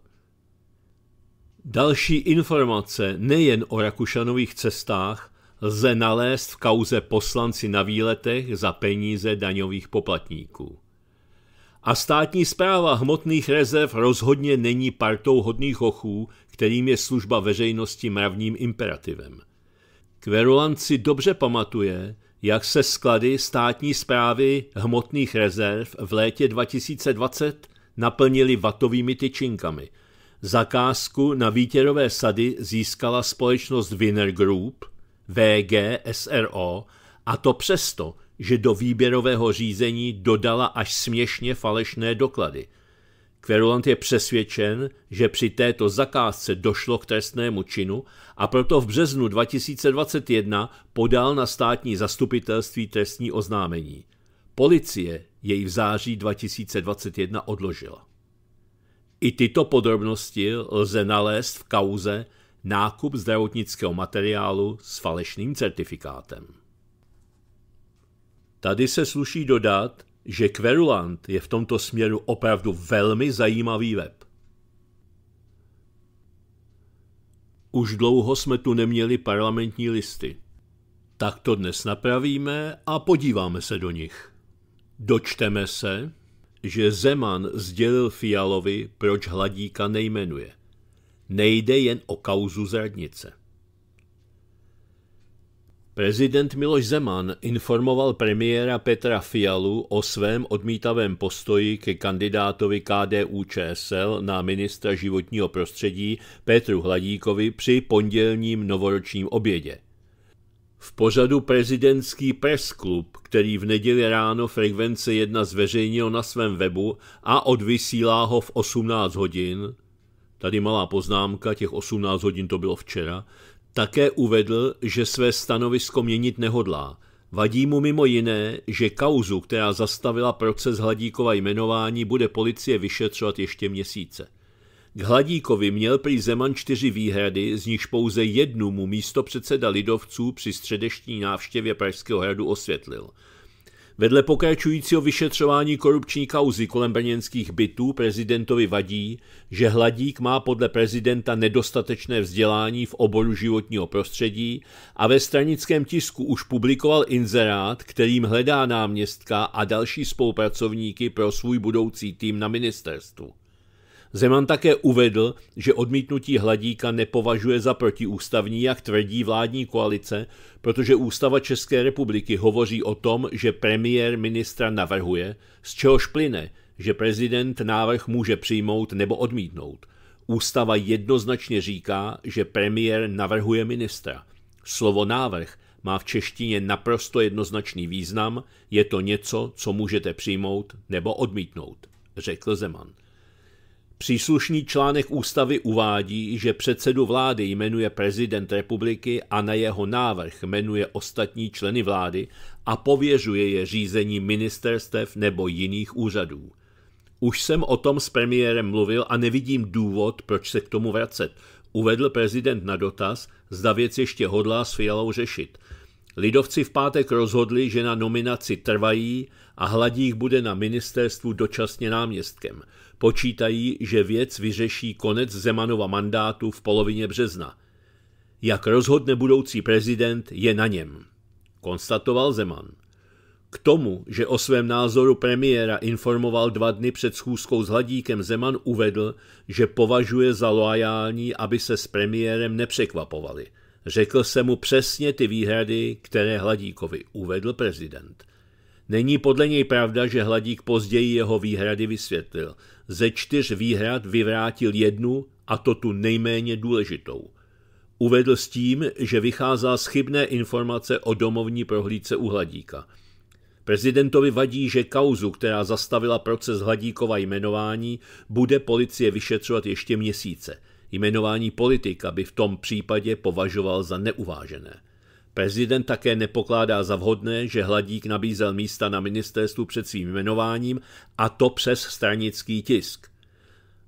Další informace nejen o Rakušanových cestách lze nalézt v kauze poslanci na výletech za peníze daňových poplatníků. A státní zpráva hmotných rezerv rozhodně není partou hodných ochů, kterým je služba veřejnosti mravním imperativem. Kverulanci dobře pamatuje, jak se sklady státní zprávy hmotných rezerv v létě 2020 naplnili vatovými tyčinkami – Zakázku na výtěrové sady získala společnost Winner Group, VGSRO, a to přesto, že do výběrového řízení dodala až směšně falešné doklady. Kverulant je přesvědčen, že při této zakázce došlo k trestnému činu a proto v březnu 2021 podal na státní zastupitelství trestní oznámení. Policie jej v září 2021 odložila. I tyto podrobnosti lze nalézt v kauze nákup zdravotnického materiálu s falešným certifikátem. Tady se sluší dodat, že Querulant je v tomto směru opravdu velmi zajímavý web. Už dlouho jsme tu neměli parlamentní listy. Tak to dnes napravíme a podíváme se do nich. Dočteme se, že Zeman sdělil Fialovi, proč Hladíka nejmenuje. Nejde jen o kauzu zradnice. Prezident Miloš Zeman informoval premiéra Petra Fialu o svém odmítavém postoji ke kandidátovi KDU ČSL na ministra životního prostředí Petru Hladíkovi při pondělním novoročním obědě. V pořadu prezidentský presklub, který v neděli ráno frekvence 1 zveřejnil na svém webu a odvysílá ho v 18 hodin, tady malá poznámka, těch 18 hodin to bylo včera, také uvedl, že své stanovisko měnit nehodlá. Vadí mu mimo jiné, že kauzu, která zastavila proces Hladíkova jmenování, bude policie vyšetřovat ještě měsíce. K Hladíkovi měl prý Zeman čtyři výhrady, z nichž pouze jednu mu místo předseda lidovců při středeční návštěvě Pražského hradu osvětlil. Vedle pokračujícího vyšetřování korupční kauzy kolem brněnských bytů prezidentovi vadí, že Hladík má podle prezidenta nedostatečné vzdělání v oboru životního prostředí a ve stranickém tisku už publikoval inzerát, kterým hledá náměstka a další spolupracovníky pro svůj budoucí tým na ministerstvu. Zeman také uvedl, že odmítnutí hladíka nepovažuje za protiústavní, jak tvrdí vládní koalice, protože ústava České republiky hovoří o tom, že premiér ministra navrhuje, z čehož plyne, že prezident návrh může přijmout nebo odmítnout. Ústava jednoznačně říká, že premiér navrhuje ministra. Slovo návrh má v češtině naprosto jednoznačný význam, je to něco, co můžete přijmout nebo odmítnout, řekl Zeman. Příslušný článek ústavy uvádí, že předsedu vlády jmenuje prezident republiky a na jeho návrh jmenuje ostatní členy vlády a pověřuje je řízení ministerstev nebo jiných úřadů. Už jsem o tom s premiérem mluvil a nevidím důvod, proč se k tomu vracet. Uvedl prezident na dotaz, zda věc ještě hodlá s Fialou řešit. Lidovci v pátek rozhodli, že na nominaci trvají a Hladík bude na ministerstvu dočasně náměstkem. Počítají, že věc vyřeší konec Zemanova mandátu v polovině března. Jak rozhodne budoucí prezident, je na něm, konstatoval Zeman. K tomu, že o svém názoru premiéra informoval dva dny před schůzkou s Hladíkem Zeman, uvedl, že považuje za loajální, aby se s premiérem nepřekvapovali. Řekl se mu přesně ty výhrady, které Hladíkovi uvedl prezident. Není podle něj pravda, že Hladík později jeho výhrady vysvětlil ze čtyř výhrad vyvrátil jednu, a to tu nejméně důležitou. Uvedl s tím, že vycházá z chybné informace o domovní prohlídce u Hladíka. Prezidentovi vadí, že kauzu, která zastavila proces Hladíkova jmenování, bude policie vyšetřovat ještě měsíce. Jmenování politika by v tom případě považoval za neuvážené. Prezident také nepokládá za vhodné, že Hladík nabízel místa na ministerstvu před svým jmenováním a to přes stranický tisk.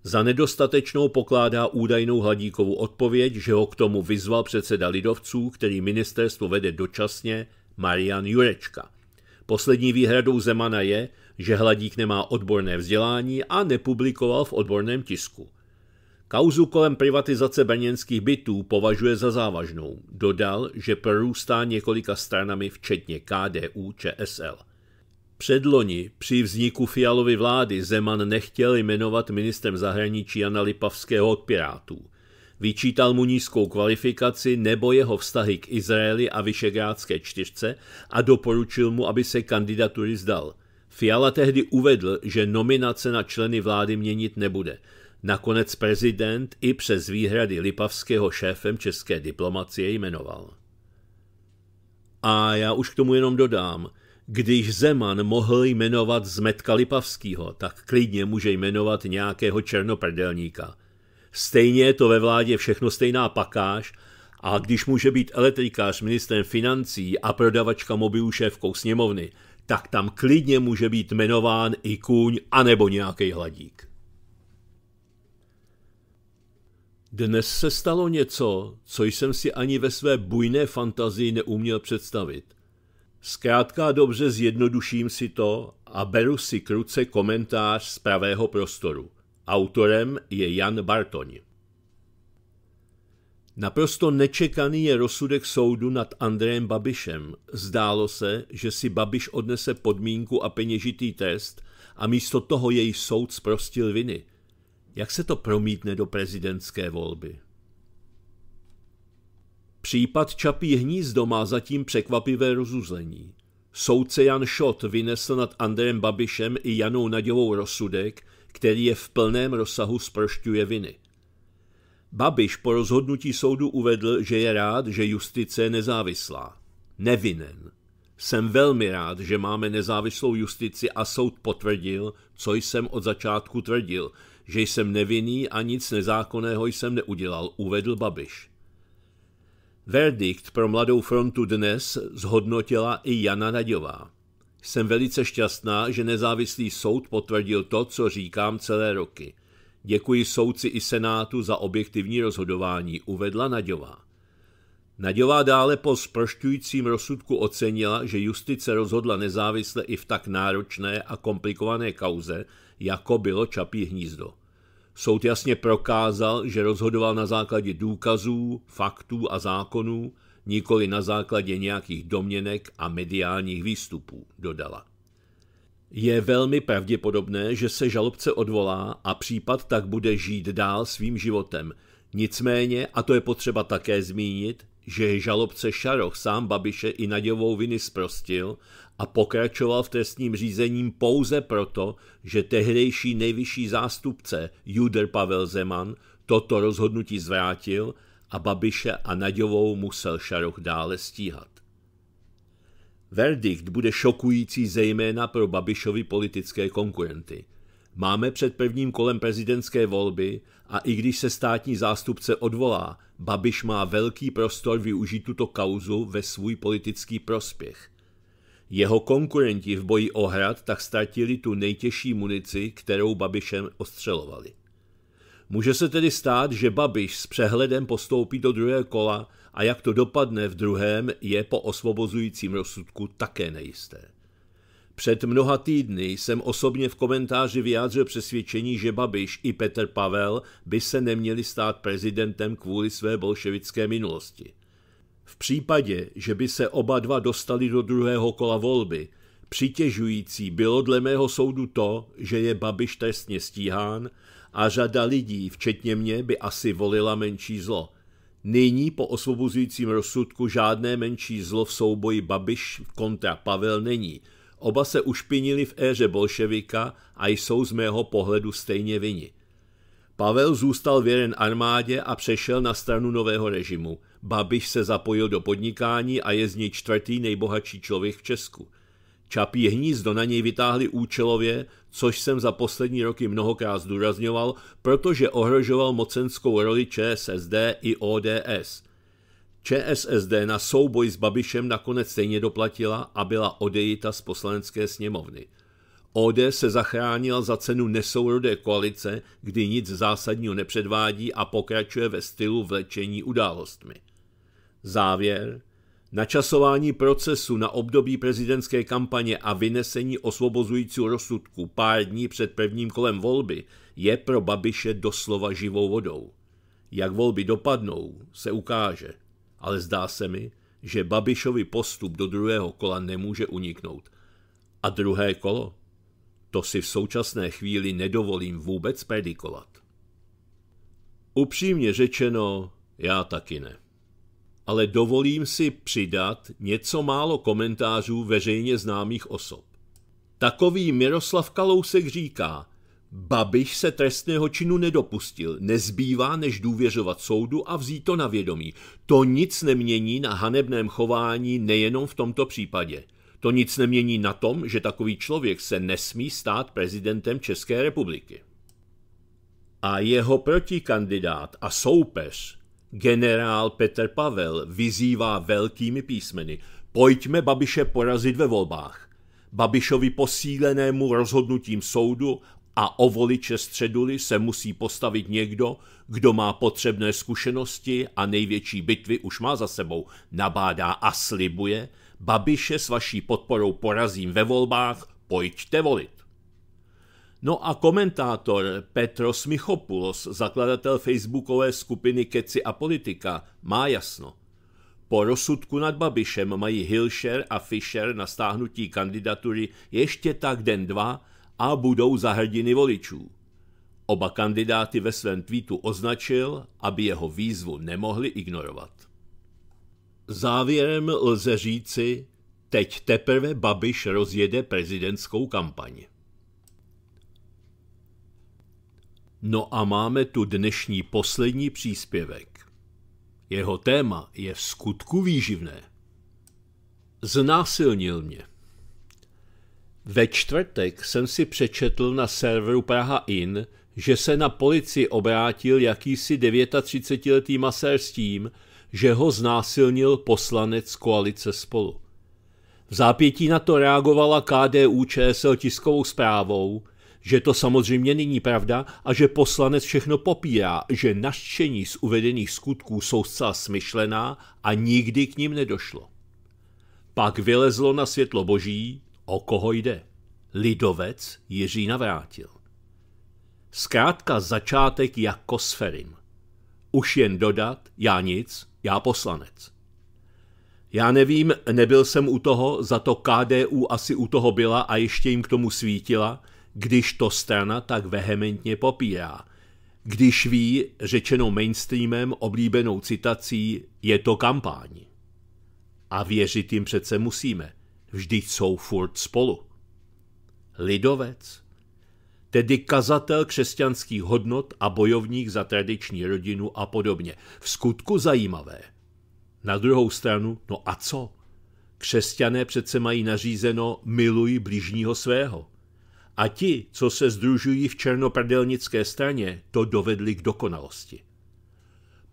Za nedostatečnou pokládá údajnou Hladíkovu odpověď, že ho k tomu vyzval předseda lidovců, který ministerstvo vede dočasně, Marian Jurečka. Poslední výhradou Zemana je, že Hladík nemá odborné vzdělání a nepublikoval v odborném tisku. Kauzu kolem privatizace brněnských bytů považuje za závažnou. Dodal, že prorůstá několika stranami, včetně KDU, ČSL. Předloni při vzniku Fialovy vlády Zeman nechtěl jmenovat ministrem zahraničí Jana Lipavského od Pirátů. Vyčítal mu nízkou kvalifikaci nebo jeho vztahy k Izraeli a Vyšegrádské čtyřce a doporučil mu, aby se kandidatury zdal. Fiala tehdy uvedl, že nominace na členy vlády měnit nebude – Nakonec prezident i přes výhrady Lipavského šéfem české diplomacie jmenoval. A já už k tomu jenom dodám, když Zeman mohl jmenovat zmetka Lipavského, tak klidně může jmenovat nějakého černoprdelníka. Stejně je to ve vládě všechno stejná pakáž a když může být elektrikář ministrem financí a prodavačka mobilů šéfkou sněmovny, tak tam klidně může být jmenován i kůň anebo nějaký hladík. Dnes se stalo něco, co jsem si ani ve své bujné fantazii neuměl představit. Zkrátka dobře zjednoduším si to a beru si kruce komentář z pravého prostoru. Autorem je Jan Bartoň. Naprosto nečekaný je rozsudek soudu nad Andrejem Babišem. Zdálo se, že si Babiš odnese podmínku a peněžitý test a místo toho jej soud zprostil viny – jak se to promítne do prezidentské volby? Případ Čapí hnízdo má zatím překvapivé rozuzlení. Soudce Jan Šot vynesl nad Andrem Babišem i Janou Naděvou rozsudek, který je v plném rozsahu sprošťuje viny. Babiš po rozhodnutí soudu uvedl, že je rád, že justice je nezávislá. Nevinen. Jsem velmi rád, že máme nezávislou justici a soud potvrdil, co jsem od začátku tvrdil, že jsem nevinný a nic nezákonného jsem neudělal, uvedl Babiš. Verdikt pro Mladou frontu dnes zhodnotila i Jana Naďová. Jsem velice šťastná, že nezávislý soud potvrdil to, co říkám celé roky. Děkuji soudci i senátu za objektivní rozhodování, uvedla Naďová. Naďová dále po sprošťujícím rozsudku ocenila, že justice rozhodla nezávisle i v tak náročné a komplikované kauze, jako bylo Čapí hnízdo. Soud jasně prokázal, že rozhodoval na základě důkazů, faktů a zákonů, nikoli na základě nějakých domněnek a mediálních výstupů, dodala. Je velmi pravděpodobné, že se žalobce odvolá a případ tak bude žít dál svým životem. Nicméně, a to je potřeba také zmínit, že žalobce Šaroch sám Babiše i Naděvou viny zprostil a pokračoval v trestním řízením pouze proto, že tehdejší nejvyšší zástupce Juder Pavel Zeman toto rozhodnutí zvrátil a Babiše a Naďovou musel Šaroch dále stíhat. Verdikt bude šokující zejména pro Babišovi politické konkurenty. Máme před prvním kolem prezidentské volby a i když se státní zástupce odvolá, Babiš má velký prostor využít tuto kauzu ve svůj politický prospěch – jeho konkurenti v boji o hrad tak ztratili tu nejtěžší munici, kterou Babišem ostřelovali. Může se tedy stát, že Babiš s přehledem postoupí do druhého kola a jak to dopadne v druhém, je po osvobozujícím rozsudku také nejisté. Před mnoha týdny jsem osobně v komentáři vyjádřil přesvědčení, že Babiš i Petr Pavel by se neměli stát prezidentem kvůli své bolševické minulosti – v případě, že by se oba dva dostali do druhého kola volby, přitěžující bylo dle mého soudu to, že je Babiš trestně stíhán a řada lidí, včetně mě, by asi volila menší zlo. Nyní po osvobozujícím rozsudku žádné menší zlo v souboji Babiš kontra Pavel není. Oba se ušpinili v éře bolševika a jsou z mého pohledu stejně vini. Pavel zůstal věren armádě a přešel na stranu nového režimu – Babiš se zapojil do podnikání a je z něj čtvrtý nejbohatší člověk v Česku. Čapí hnízdo na něj vytáhli účelově, což jsem za poslední roky mnohokrát zdůrazňoval, protože ohrožoval mocenskou roli ČSSD i ODS. ČSSD na souboj s Babišem nakonec stejně doplatila a byla odejita z poslanecké sněmovny. OD se zachránil za cenu nesourodé koalice, kdy nic zásadního nepředvádí a pokračuje ve stylu vlečení událostmi. Závěr. Načasování procesu na období prezidentské kampaně a vynesení osvobozujícího rozsudku pár dní před prvním kolem volby je pro Babiše doslova živou vodou. Jak volby dopadnou, se ukáže. Ale zdá se mi, že Babišovi postup do druhého kola nemůže uniknout. A druhé kolo? To si v současné chvíli nedovolím vůbec predikovat. Upřímně řečeno, já taky ne ale dovolím si přidat něco málo komentářů veřejně známých osob. Takový Miroslav Kalousek říká, Babiš se trestného činu nedopustil, nezbývá než důvěřovat soudu a vzít to na vědomí. To nic nemění na hanebném chování nejenom v tomto případě. To nic nemění na tom, že takový člověk se nesmí stát prezidentem České republiky. A jeho protikandidát a soupeř generál Petr Pavel vyzývá velkými písmeny Pojďme Babiše porazit ve volbách. Babišovi posílenému rozhodnutím soudu a o voliče středuli se musí postavit někdo, kdo má potřebné zkušenosti a největší bitvy už má za sebou, nabádá a slibuje, Babiše s vaší podporou porazím ve volbách, pojďte volit. No a komentátor Petros Michopoulos, zakladatel facebookové skupiny Keci a politika, má jasno. Po rozsudku nad Babišem mají Hilšer a Fischer na stáhnutí kandidatury ještě tak den dva a budou za hrdiny voličů. Oba kandidáty ve svém tweetu označil, aby jeho výzvu nemohli ignorovat. Závěrem lze říci, teď teprve Babiš rozjede prezidentskou kampaň. No a máme tu dnešní poslední příspěvek. Jeho téma je v skutku výživné. Znásilnil mě. Ve čtvrtek jsem si přečetl na serveru Praha In, že se na policii obrátil jakýsi 39-letý masér s tím, že ho znásilnil poslanec koalice spolu. V zápětí na to reagovala KDU ČSL tiskovou zprávou – že to samozřejmě není pravda a že poslanec všechno popírá, že naštění z uvedených skutků jsou zcela smyšlená a nikdy k ním nedošlo. Pak vylezlo na světlo boží, o koho jde. Lidovec Jiří navrátil. Zkrátka začátek jako sferin. Už jen dodat, já nic, já poslanec. Já nevím, nebyl jsem u toho, za to KDU asi u toho byla a ještě jim k tomu svítila – když to strana tak vehementně popírá. Když ví, řečeno mainstreamem oblíbenou citací, je to kampaň. A věřit jim přece musíme. Vždyť jsou furt spolu. Lidovec, tedy kazatel křesťanských hodnot a bojovník za tradiční rodinu a podobně. V skutku zajímavé. Na druhou stranu, no a co? Křesťané přece mají nařízeno miluj blížního svého. A ti, co se združují v černoprdelnické straně, to dovedli k dokonalosti.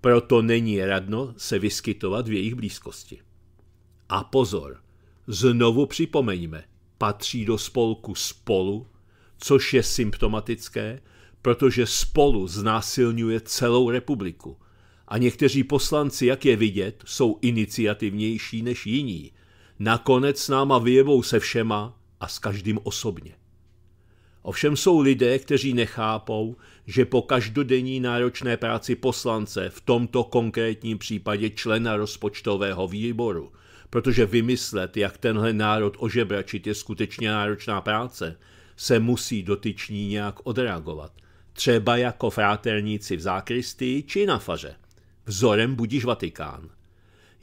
Proto není radno se vyskytovat v jejich blízkosti. A pozor, znovu připomeňme, patří do spolku spolu, což je symptomatické, protože spolu znásilňuje celou republiku. A někteří poslanci, jak je vidět, jsou iniciativnější než jiní. Nakonec s náma vyjevou se všema a s každým osobně. Ovšem jsou lidé, kteří nechápou, že po každodenní náročné práci poslance, v tomto konkrétním případě člena rozpočtového výboru, protože vymyslet, jak tenhle národ ožebračit, je skutečně náročná práce, se musí dotyční nějak odreagovat. Třeba jako fráterníci v zákristii či na faře. Vzorem budíš Vatikán.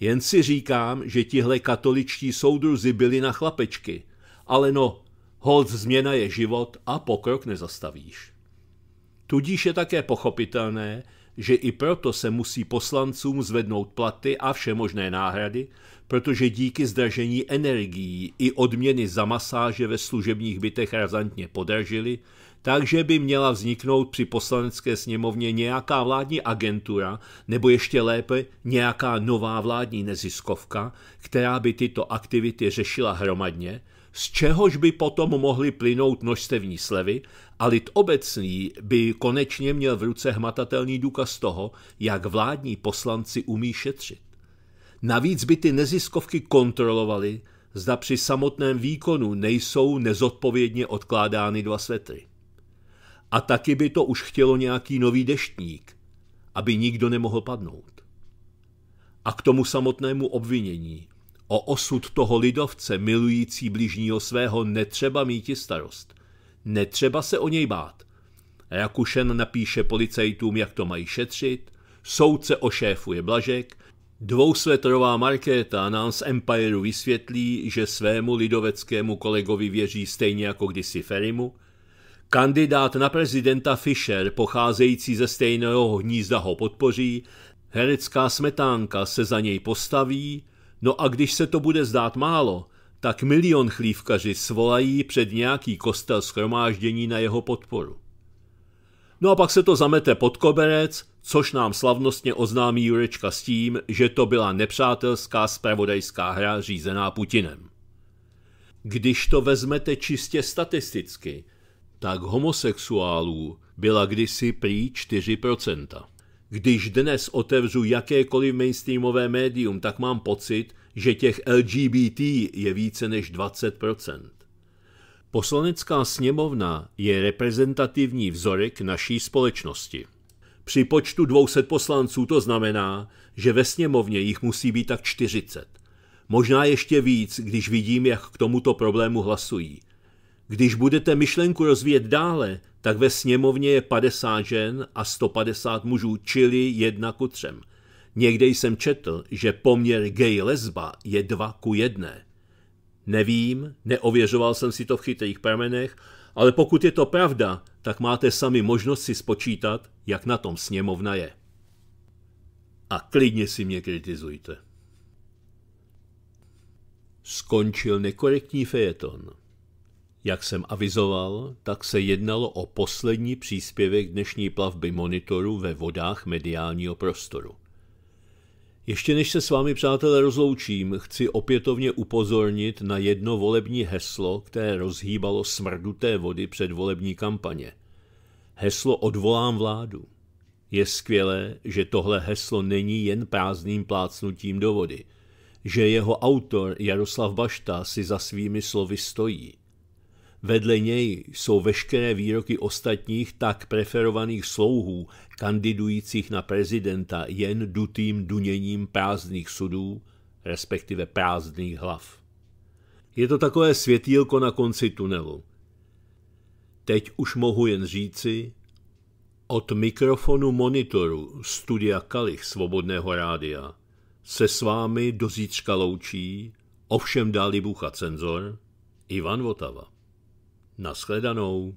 Jen si říkám, že tihle katoličtí soudruzi byli na chlapečky. Ale no, Hold změna je život a pokrok nezastavíš. Tudíž je také pochopitelné, že i proto se musí poslancům zvednout platy a všemožné náhrady, protože díky zdražení energií i odměny za masáže ve služebních bytech razantně podražily, takže by měla vzniknout při poslanecké sněmovně nějaká vládní agentura, nebo ještě lépe nějaká nová vládní neziskovka, která by tyto aktivity řešila hromadně, z čehož by potom mohly plynout množstevní slevy a lid obecný by konečně měl v ruce hmatatelný důkaz toho, jak vládní poslanci umí šetřit. Navíc by ty neziskovky kontrolovaly, zda při samotném výkonu nejsou nezodpovědně odkládány dva svetry. A taky by to už chtělo nějaký nový deštník, aby nikdo nemohl padnout. A k tomu samotnému obvinění O osud toho lidovce milující bližního svého netřeba i starost. Netřeba se o něj bát. Rakušen napíše policajtům, jak to mají šetřit, soudce o je Blažek, dvousvetrová Markéta nám z Empireu vysvětlí, že svému lidoveckému kolegovi věří stejně jako kdysi Ferimu, kandidát na prezidenta Fischer, pocházející ze stejného hnízda, ho podpoří, herecká smetánka se za něj postaví, No a když se to bude zdát málo, tak milion chlívkaři svolají před nějaký kostel schromáždění na jeho podporu. No a pak se to zamete pod koberec, což nám slavnostně oznámí Jurečka s tím, že to byla nepřátelská spravodajská hra řízená Putinem. Když to vezmete čistě statisticky, tak homosexuálů byla kdysi prý 4%. Když dnes otevřu jakékoliv mainstreamové médium, tak mám pocit, že těch LGBT je více než 20%. Poslanecká sněmovna je reprezentativní vzorek naší společnosti. Při počtu 200 poslanců to znamená, že ve sněmovně jich musí být tak 40. Možná ještě víc, když vidím, jak k tomuto problému hlasují. Když budete myšlenku rozvíjet dále, tak ve sněmovně je 50 žen a 150 mužů, čili jedna ku třem. Někde jsem četl, že poměr gay-lesba je dva ku jedné. Nevím, neověřoval jsem si to v chytrých pramenech, ale pokud je to pravda, tak máte sami možnost si spočítat, jak na tom sněmovna je. A klidně si mě kritizujte. Skončil nekorektní fejeton. Jak jsem avizoval, tak se jednalo o poslední příspěvek dnešní plavby monitoru ve vodách mediálního prostoru. Ještě než se s vámi, přátelé, rozloučím, chci opětovně upozornit na jedno volební heslo, které rozhýbalo smrduté vody před volební kampaně. Heslo Odvolám vládu. Je skvělé, že tohle heslo není jen prázdným plácnutím do vody, že jeho autor Jaroslav Bašta si za svými slovy stojí. Vedle něj jsou veškeré výroky ostatních tak preferovaných slouhů, kandidujících na prezidenta jen dutým duněním prázdných sudů, respektive prázdných hlav. Je to takové světýlko na konci tunelu. Teď už mohu jen říci, od mikrofonu monitoru Studia Kalich Svobodného rádia se s vámi do zítřka loučí, ovšem dáli bucha cenzor, Ivan Votava. Naschledanou.